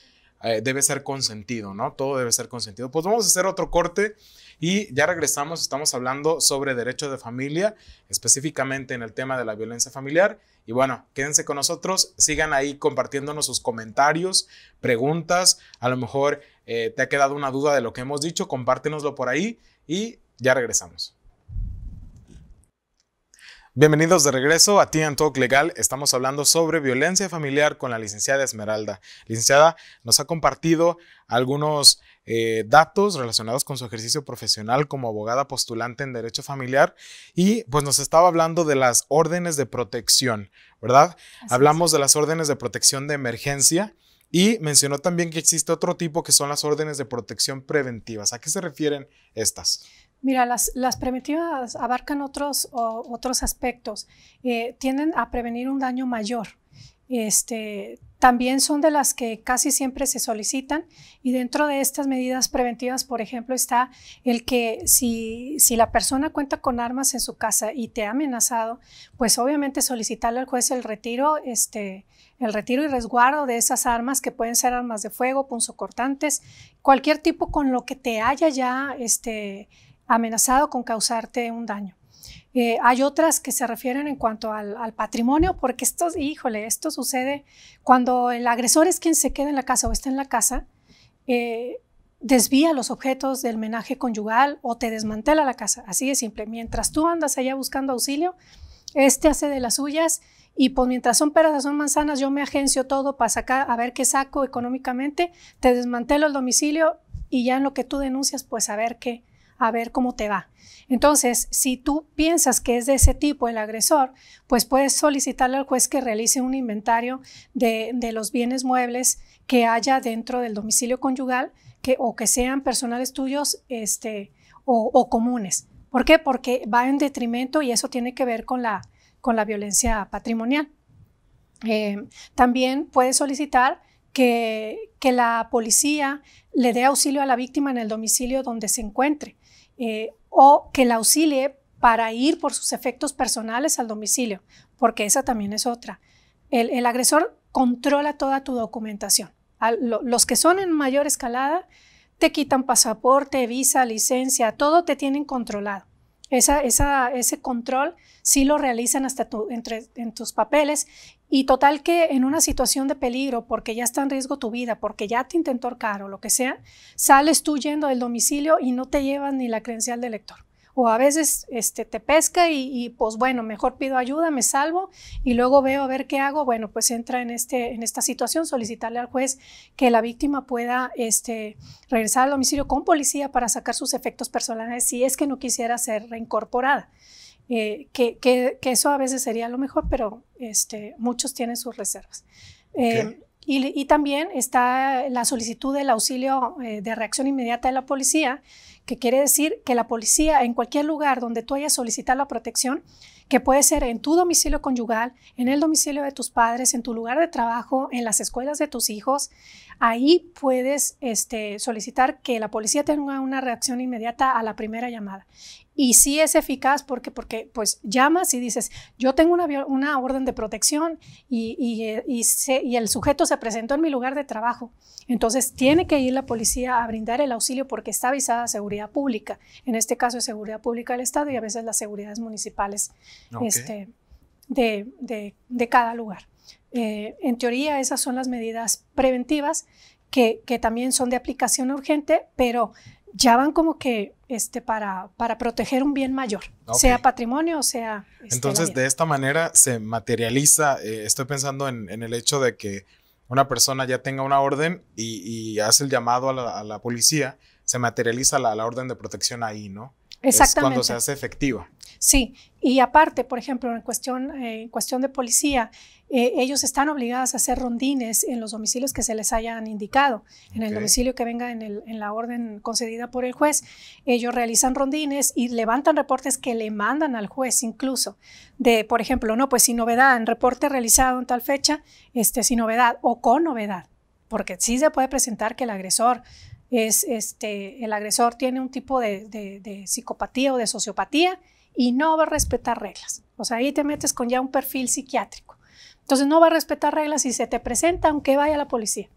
eh, debe ser consentido, ¿no? Todo debe ser consentido. Pues vamos a hacer otro corte y ya regresamos, estamos hablando sobre derecho de familia, específicamente en el tema de la violencia familiar. Y bueno, quédense con nosotros, sigan ahí compartiéndonos sus comentarios, preguntas, a lo mejor eh, te ha quedado una duda de lo que hemos dicho, compártenoslo por ahí y ya regresamos. Bienvenidos de regreso a Tian Talk Legal. Estamos hablando sobre violencia familiar con la licenciada Esmeralda. Licenciada, nos ha compartido algunos eh, datos relacionados con su ejercicio profesional como abogada postulante en derecho familiar y pues nos estaba hablando de las órdenes de protección, ¿verdad? Hablamos de las órdenes de protección de emergencia. Y mencionó también que existe otro tipo que son las órdenes de protección preventivas. ¿A qué se refieren estas? Mira, las, preventivas abarcan otros, otros aspectos. Eh, tienden a prevenir un daño mayor. Este, también son de las que casi siempre se solicitan y dentro de estas medidas preventivas, por ejemplo, está el que si, si, la persona cuenta con armas en su casa y te ha amenazado, pues obviamente solicitarle al juez el retiro, este, el retiro y resguardo de esas armas que pueden ser armas de fuego, punzocortantes, cualquier tipo con lo que te haya ya este, amenazado con causarte un daño. Eh, hay otras que se refieren en cuanto al, patrimonio, porque esto, híjole, esto sucede cuando el agresor es quien se queda en la casa o está en la casa, eh, desvía los objetos del menaje conyugal o te desmantela la casa. Así de simple. Mientras tú andas allá buscando auxilio, este hace de las suyas y pues mientras son peras son manzanas, yo me agencio todo para sacar, a ver qué saco económicamente, te desmantelo el domicilio y ya en lo que tú denuncias, pues a ver qué, a ver cómo te va. Entonces, si tú piensas que es de ese tipo el agresor, pues puedes solicitarle al juez que realice un inventario de, los bienes muebles que haya dentro del domicilio conyugal o que sean personales tuyos este, o, comunes. ¿Por qué? Porque va en detrimento y eso tiene que ver con la, con la violencia patrimonial. Em, también puedes solicitar que, la policía le dé auxilio a la víctima en el domicilio donde se encuentre. Eh, o que la auxilie para ir por sus efectos personales al domicilio, porque esa también es otra. El, agresor controla toda tu documentación. los que son en mayor escalada te quitan pasaporte, visa, licencia, todo te tienen controlado. Esa, ese control sí lo realizan hasta tu, entre, en tus papeles y total que en una situación de peligro, porque ya está en riesgo tu vida, porque ya te intentó ahorcar o lo que sea, sales tú yendo del domicilio y no te llevas ni la credencial de lector o a veces este, te pesca y, pues bueno, mejor pido ayuda, me salvo y luego veo a ver qué hago, bueno, pues entra en, este, en esta situación, solicitarle al juez que la víctima pueda este, regresar al domicilio con policía para sacar sus efectos personales si es que no quisiera ser reincorporada. Eh, que, eso a veces sería lo mejor, pero este, muchos tienen sus reservas. Eh, y, también está la solicitud del auxilio eh, de reacción inmediata de la policía, que quiere decir que la policía en cualquier lugar donde tú hayas solicitado la protección, que puede ser en tu domicilio conyugal, en el domicilio de tus padres, en tu lugar de trabajo, en las escuelas de tus hijos, ahí puedes este, solicitar que la policía tenga una reacción inmediata a la primera llamada. Y sí es eficaz porque, porque pues llamas y dices, yo tengo una, orden de protección y, y, eh, y, el sujeto se presentó en mi lugar de trabajo. Entonces tiene que ir la policía a brindar el auxilio porque está avisada a seguridad pública, en este caso es seguridad pública del Estado y a veces las seguridades municipales este, de, de, cada lugar. Eh, en teoría, esas son las medidas preventivas que, también son de aplicación urgente, pero ya van como que este, para, para proteger un bien mayor, sea patrimonio o sea... Este, Entonces, de esta manera se materializa, eh, estoy pensando en, el hecho de que una persona ya tenga una orden y, hace el llamado a la, policía se materializa la, orden de protección ahí, ¿no? Exactamente. Es cuando se hace efectiva. Sí, y aparte, por ejemplo, en cuestión, eh, cuestión de policía, eh, ellos están obligados a hacer rondines en los domicilios que se les hayan indicado. En el domicilio que venga en, el, en, la orden concedida por el juez, ellos realizan rondines y levantan reportes que le mandan al juez incluso, de, por ejemplo, no, pues sin novedad, en reporte realizado en tal fecha, este, sin novedad o con novedad, porque sí se puede presentar que el agresor es este, el agresor tiene un tipo de, psicopatía o de sociopatía y no va a respetar reglas. O sea, ahí te metes con ya un perfil psiquiátrico. Entonces no va a respetar reglas y se te presenta aunque vaya la policía.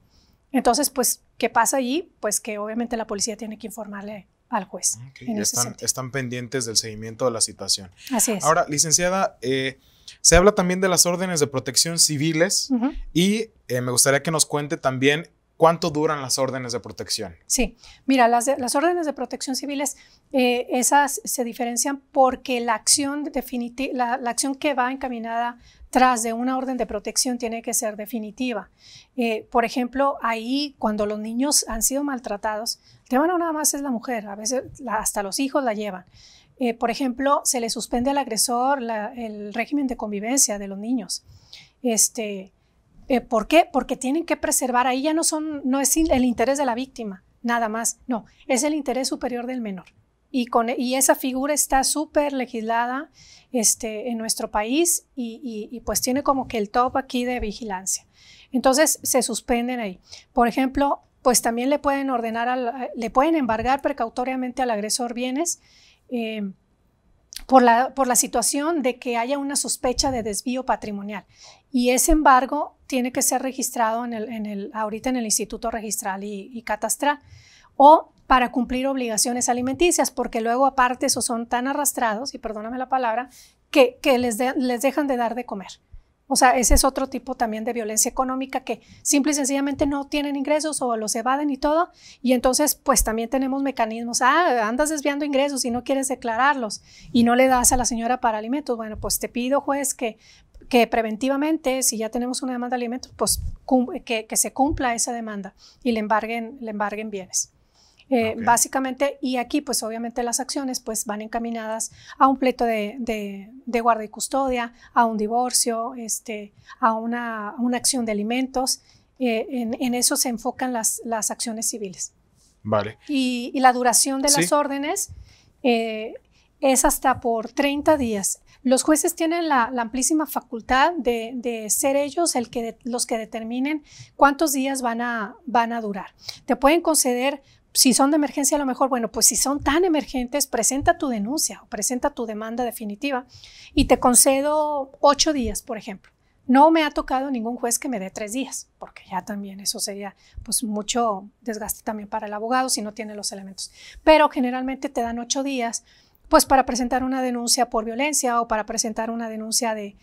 Entonces, pues, ¿qué pasa allí? Pues que obviamente la policía tiene que informarle al juez. Mm, están, pendientes del seguimiento de la situación. Así es. Ahora, licenciada, eh, se habla también de las órdenes de protección civiles y eh, me gustaría que nos cuente también ¿Cuánto duran las órdenes de protección? Sí, mira, las, órdenes de protección civiles, eh, esas se diferencian porque la acción, definitiva, la, acción que va encaminada tras de una orden de protección tiene que ser definitiva. Eh, por ejemplo, ahí cuando los niños han sido maltratados, el tema no nada más es la mujer, a veces hasta los hijos la llevan. Eh, por ejemplo, se le suspende al agresor el régimen de convivencia de los niños. Este, eh, ¿Por qué? Porque tienen que preservar, ahí ya no, son, no es el interés de la víctima, nada más, no, es el interés superior del menor. Y, con, y esa figura está súper legislada este, en nuestro país y, pues tiene como que el top aquí de vigilancia. Entonces se suspenden ahí. Por ejemplo, pues también le pueden ordenar, le pueden embargar precautoriamente al agresor bienes eh, por, la, por, la, situación de que haya una sospecha de desvío patrimonial. Y ese embargo tiene que ser registrado en el, en el, ahorita en el Instituto Registral y, Catastral o para cumplir obligaciones alimenticias, porque luego aparte esos son tan arrastrados, y perdóname la palabra, que, que les, les dejan de dar de comer. O sea, ese es otro tipo también de violencia económica que simple y sencillamente no tienen ingresos o los evaden y todo. Y entonces, pues también tenemos mecanismos, ah, andas desviando ingresos y no quieres declararlos y no le das a la señora para alimentos. Bueno, pues te pido, juez, que que preventivamente, si ya tenemos una demanda de alimentos, pues que, se cumpla esa demanda y le embarguen, le embarguen bienes. Eh, básicamente, y aquí pues obviamente las acciones pues van encaminadas a un pleito de, de, guarda y custodia, a un divorcio, este, a una, una acción de alimentos. Eh, en, eso se enfocan las, las acciones civiles. Vale. Y, la duración de las órdenes eh, es hasta por 30 días. Los jueces tienen la, amplísima facultad de, ser ellos los que determinen cuántos días van a, van a durar. Te pueden conceder si son de emergencia, a lo mejor, bueno, pues si son tan emergentes, presenta tu denuncia o presenta tu demanda definitiva y te concedo ocho días, por ejemplo. No me ha tocado ningún juez que me dé tres días, porque ya también eso sería pues mucho desgaste también para el abogado si no tiene los elementos. Pero generalmente te dan ocho días pues para presentar una denuncia por violencia o para presentar una denuncia de,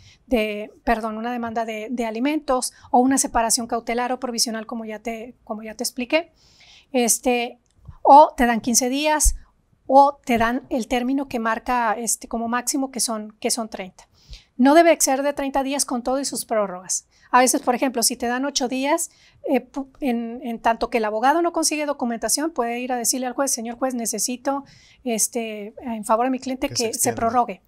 perdón, una demanda de, alimentos o una separación cautelar o provisional, como ya te, como ya te expliqué. Este, o te dan 15 días o te dan el término que marca este, como máximo, que son, que son 30. No debe exceder de 30 días con todo y sus prórrogas. A veces, por ejemplo, si te dan ocho días, eh, en, tanto que el abogado no consigue documentación, puede ir a decirle al juez, señor juez, necesito, este, en favor de mi cliente, que, se, prorrogue.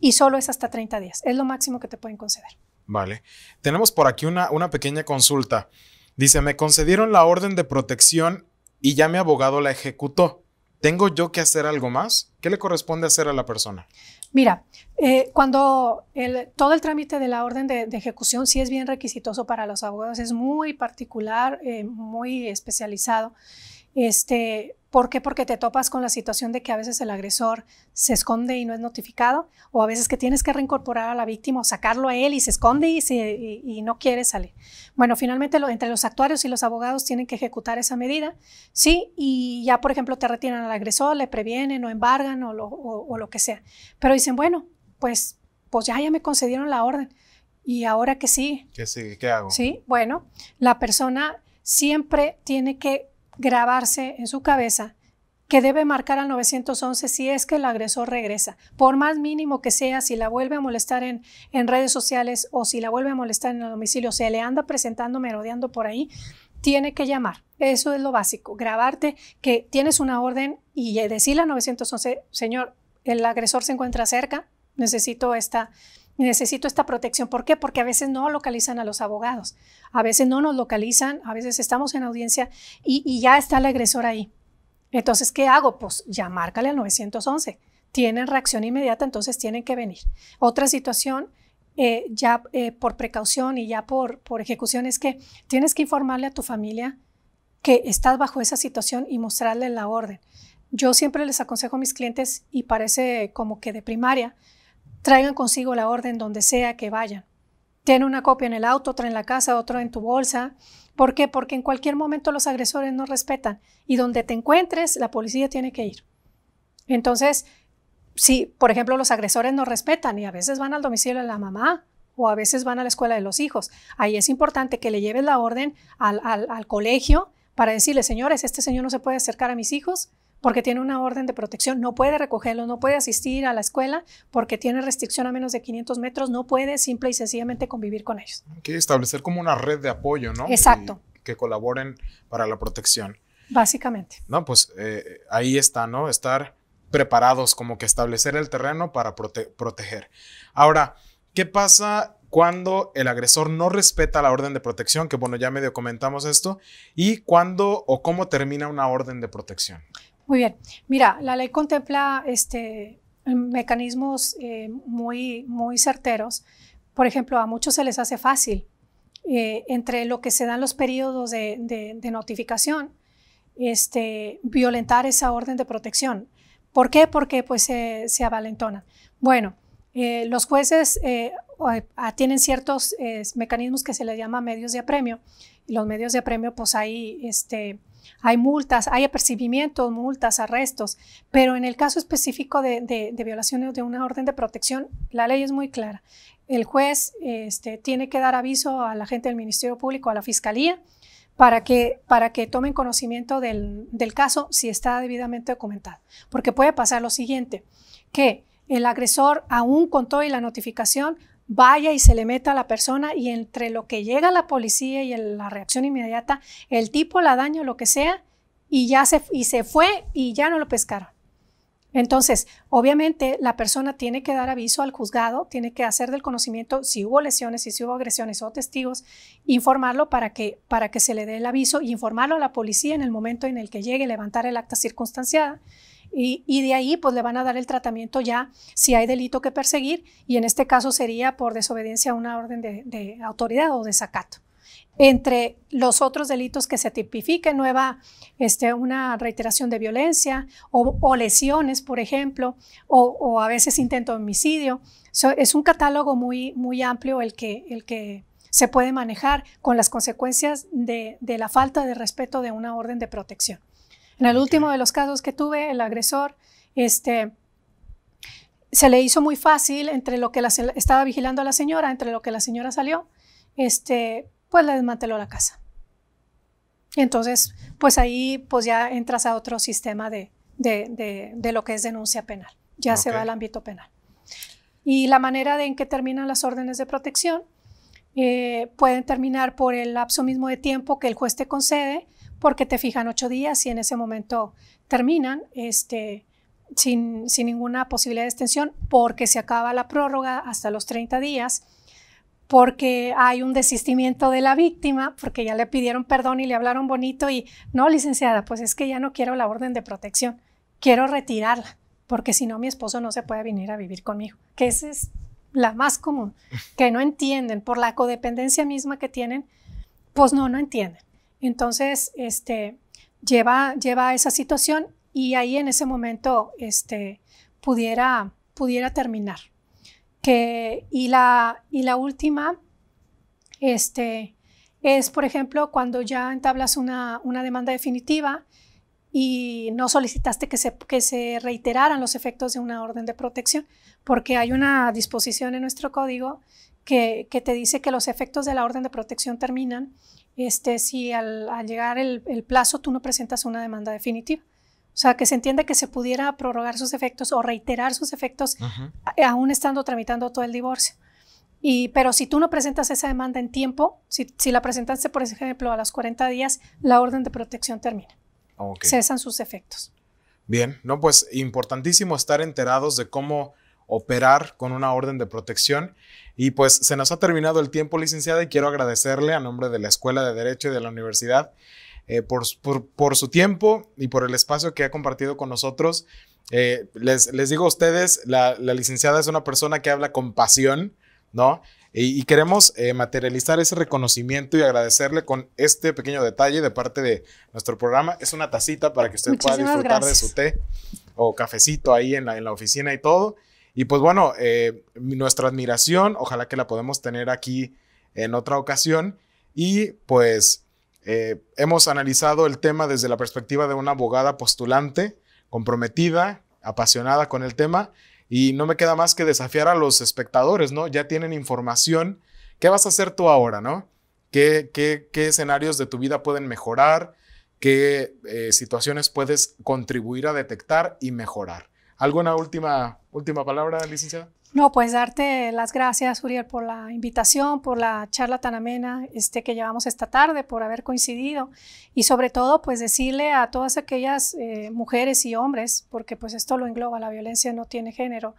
Y solo es hasta 30 días. Es lo máximo que te pueden conceder. Vale. Tenemos por aquí una, una pequeña consulta. Dice, me concedieron la orden de protección y ya mi abogado la ejecutó. ¿Tengo yo que hacer algo más? ¿Qué le corresponde hacer a la persona? Mira, eh, cuando todo el trámite de la orden de, ejecución sí es bien requisitoso para los abogados, es muy particular, eh, muy especializado. Este, ¿Por qué? Porque te topas con la situación de que a veces el agresor se esconde y no es notificado, o a veces que tienes que reincorporar a la víctima o sacarlo a él y se esconde y, no quiere salir. Bueno, finalmente entre los actuarios y los abogados tienen que ejecutar esa medida, ¿sí? Y ya, por ejemplo, te retiran al agresor, le previenen o embargan o lo, que sea. Pero dicen, bueno, pues, pues ya, ya me concedieron la orden. ¿Y ahora que sí ¿Qué ¿Qué hago? Sí, bueno, la persona siempre tiene que grabarse en su cabeza que debe marcar al 911 si es que el agresor regresa. Por más mínimo que sea, si la vuelve a molestar en, en redes sociales o si la vuelve a molestar en el domicilio, se le anda presentando, merodeando por ahí, tiene que llamar. Eso es lo básico. Grabarte que tienes una orden y decirle al 911, señor, el agresor se encuentra cerca, necesito esta necesito esta protección. ¿Por qué? Porque a veces no localizan a los abogados, a veces no nos localizan, a veces estamos en audiencia y, ya está el agresor ahí. Entonces, ¿qué hago? Pues ya márcale al 911. Tienen reacción inmediata, entonces tienen que venir. Otra situación, eh, ya eh, por precaución y ya por, por ejecución, es que tienes que informarle a tu familia que estás bajo esa situación y mostrarle la orden. Yo siempre les aconsejo a mis clientes, y parece como que de primaria, Traigan consigo la orden donde sea que vayan. Tiene una copia en el auto, otra en la casa, otra en tu bolsa. ¿Por qué? Porque en cualquier momento los agresores no respetan y donde te encuentres, la policía tiene que ir. Entonces, si, por ejemplo, los agresores no respetan y a veces van al domicilio de la mamá o a veces van a la escuela de los hijos, ahí es importante que le lleves la orden al, al colegio para decirle, señores, este señor no se puede acercar a mis hijos, porque tiene una orden de protección, no puede recogerlo, no puede asistir a la escuela porque tiene restricción a menos de 500 metros, no puede simple y sencillamente convivir con ellos. que establecer como una red de apoyo, ¿no? Exacto. que colaboren para la protección. Básicamente. No, pues eh, ahí está, ¿no? Estar preparados, como que establecer el terreno para proteger. Ahora, ¿qué pasa cuando el agresor no respeta la orden de protección? Que bueno, ya medio comentamos esto. ¿Y cuándo o cómo termina una orden de protección? Muy bien. Mira, la ley contempla este, mecanismos eh, muy, muy certeros. Por ejemplo, a muchos se les hace fácil. Eh, entre lo que se dan los periodos de, notificación, este, violentar esa orden de protección. ¿Por qué? Porque pues se avalentona. Bueno, eh, los jueces tienen ciertos mecanismos que se les llama medios de apremio. Y los medios de apremio, pues ahí este, hay multas, hay apercibimientos, multas, arrestos, pero en el caso específico de, de violaciones de una orden de protección, la ley es muy clara. El juez este, tiene que dar aviso a la gente del Ministerio Público, a la Fiscalía, para que, tomen conocimiento del, del caso si está debidamente documentado. Porque puede pasar lo siguiente, que el agresor, aún con todo y la notificación, vaya y se le meta a la persona y entre lo que llega la policía y la reacción inmediata, el tipo la daña o lo que sea y ya se, y se fue y ya no lo pescaron. Entonces, obviamente la persona tiene que dar aviso al juzgado, tiene que hacer del conocimiento si hubo lesiones, si hubo agresiones o testigos, informarlo para que, para que se le dé el aviso y informarlo a la policía en el momento en el que llegue, levantar el acta circunstanciada y, de ahí pues le van a dar el tratamiento ya si hay delito que perseguir y en este caso sería por desobediencia a una orden de, autoridad o desacato. Entre los otros delitos que se tipifiquen, nueva, este, una reiteración de violencia o, lesiones, por ejemplo, o, a veces intento de homicidio. es un catálogo muy, muy amplio el que, el que se puede manejar con las consecuencias de la falta de respeto de una orden de protección. En el último de los casos que tuve, el agresor, este, se le hizo muy fácil entre lo que estaba vigilando a la señora, entre lo que la señora salió, este, pues le desmanteló la casa. Entonces, pues ahí pues ya entras a otro sistema de, lo que es denuncia penal. Ya se va al ámbito penal. Y la manera en que terminan las órdenes de protección eh, pueden terminar por el lapso mismo de tiempo que el juez te concede porque te fijan ocho días y en ese momento terminan este, sin, sin ninguna posibilidad de extensión, porque se acaba la prórroga hasta los 30 días, porque hay un desistimiento de la víctima, porque ya le pidieron perdón y le hablaron bonito y no, licenciada, pues es que ya no quiero la orden de protección, quiero retirarla, porque si no mi esposo no se puede venir a vivir conmigo, que esa es la más común, que no entienden por la codependencia misma que tienen, pues no, no entienden. Entonces, este, lleva, a esa situación y ahí en ese momento este, pudiera, terminar. y, la, última este, es, por ejemplo, cuando ya entablas una, demanda definitiva y no solicitaste que se, que reiteraran los efectos de una orden de protección, porque hay una disposición en nuestro código que te dice que los efectos de la orden de protección terminan este, si al, llegar el, plazo tú no presentas una demanda definitiva. O sea, que se entienda que se pudiera prorrogar sus efectos o reiterar sus efectos aún estando tramitando todo el divorcio. Y, pero si tú no presentas esa demanda en tiempo, si, la presentaste, por ejemplo, a los 40 días, la orden de protección termina. Cesan sus efectos. Bien, no, pues importantísimo estar enterados de cómo operar con una orden de protección y pues se nos ha terminado el tiempo, licenciada, y quiero agradecerle a nombre de la Escuela de Derecho y de la Universidad eh, por, su tiempo y por el espacio que ha compartido con nosotros. Eh, les, digo a ustedes, la, licenciada es una persona que habla con pasión, ¿no? Y, queremos eh, materializar ese reconocimiento y agradecerle con este pequeño detalle de parte de nuestro programa. Es una tacita para que usted pueda disfrutar de su té o cafecito ahí en la oficina y todo. Y pues bueno, eh, nuestra admiración, ojalá que la podamos tener aquí en otra ocasión. Y pues eh, hemos analizado el tema desde la perspectiva de una abogada postulante, comprometida, apasionada con el tema. Y no me queda más que desafiar a los espectadores, ¿no? Ya tienen información. ¿Qué vas a hacer tú ahora, no? ¿Qué, escenarios de tu vida pueden mejorar? ¿Qué eh, situaciones puedes contribuir a detectar y mejorar? ¿Alguna última, última palabra, licenciada? No, pues darte las gracias, Uriel, por la invitación, por la charla tan amena este, que llevamos esta tarde, por haber coincidido y sobre todo, pues decirle a todas aquellas eh, mujeres y hombres, porque pues esto lo engloba, la violencia no tiene género,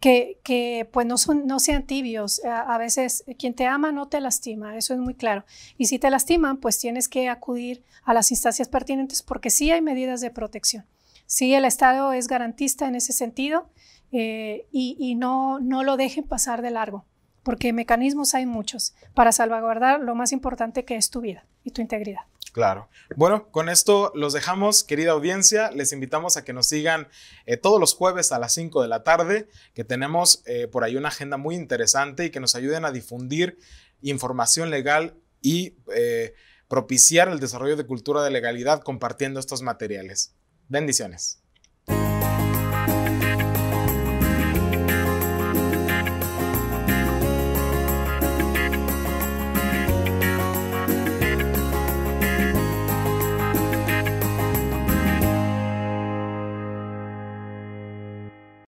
que, pues no, no sean tibios. a, veces quien te ama no te lastima, eso es muy claro. Y si te lastiman, pues tienes que acudir a las instancias pertinentes porque sí hay medidas de protección. Sí, el Estado es garantista en ese sentido eh, y, no, lo dejen pasar de largo, porque mecanismos hay muchos para salvaguardar lo más importante que es tu vida y tu integridad. Claro. Bueno, con esto los dejamos, querida audiencia. Les invitamos a que nos sigan eh, todos los jueves a las 5 de la tarde, que tenemos eh, por ahí una agenda muy interesante y que nos ayuden a difundir información legal y propiciar el desarrollo de cultura de legalidad compartiendo estos materiales. Bendiciones.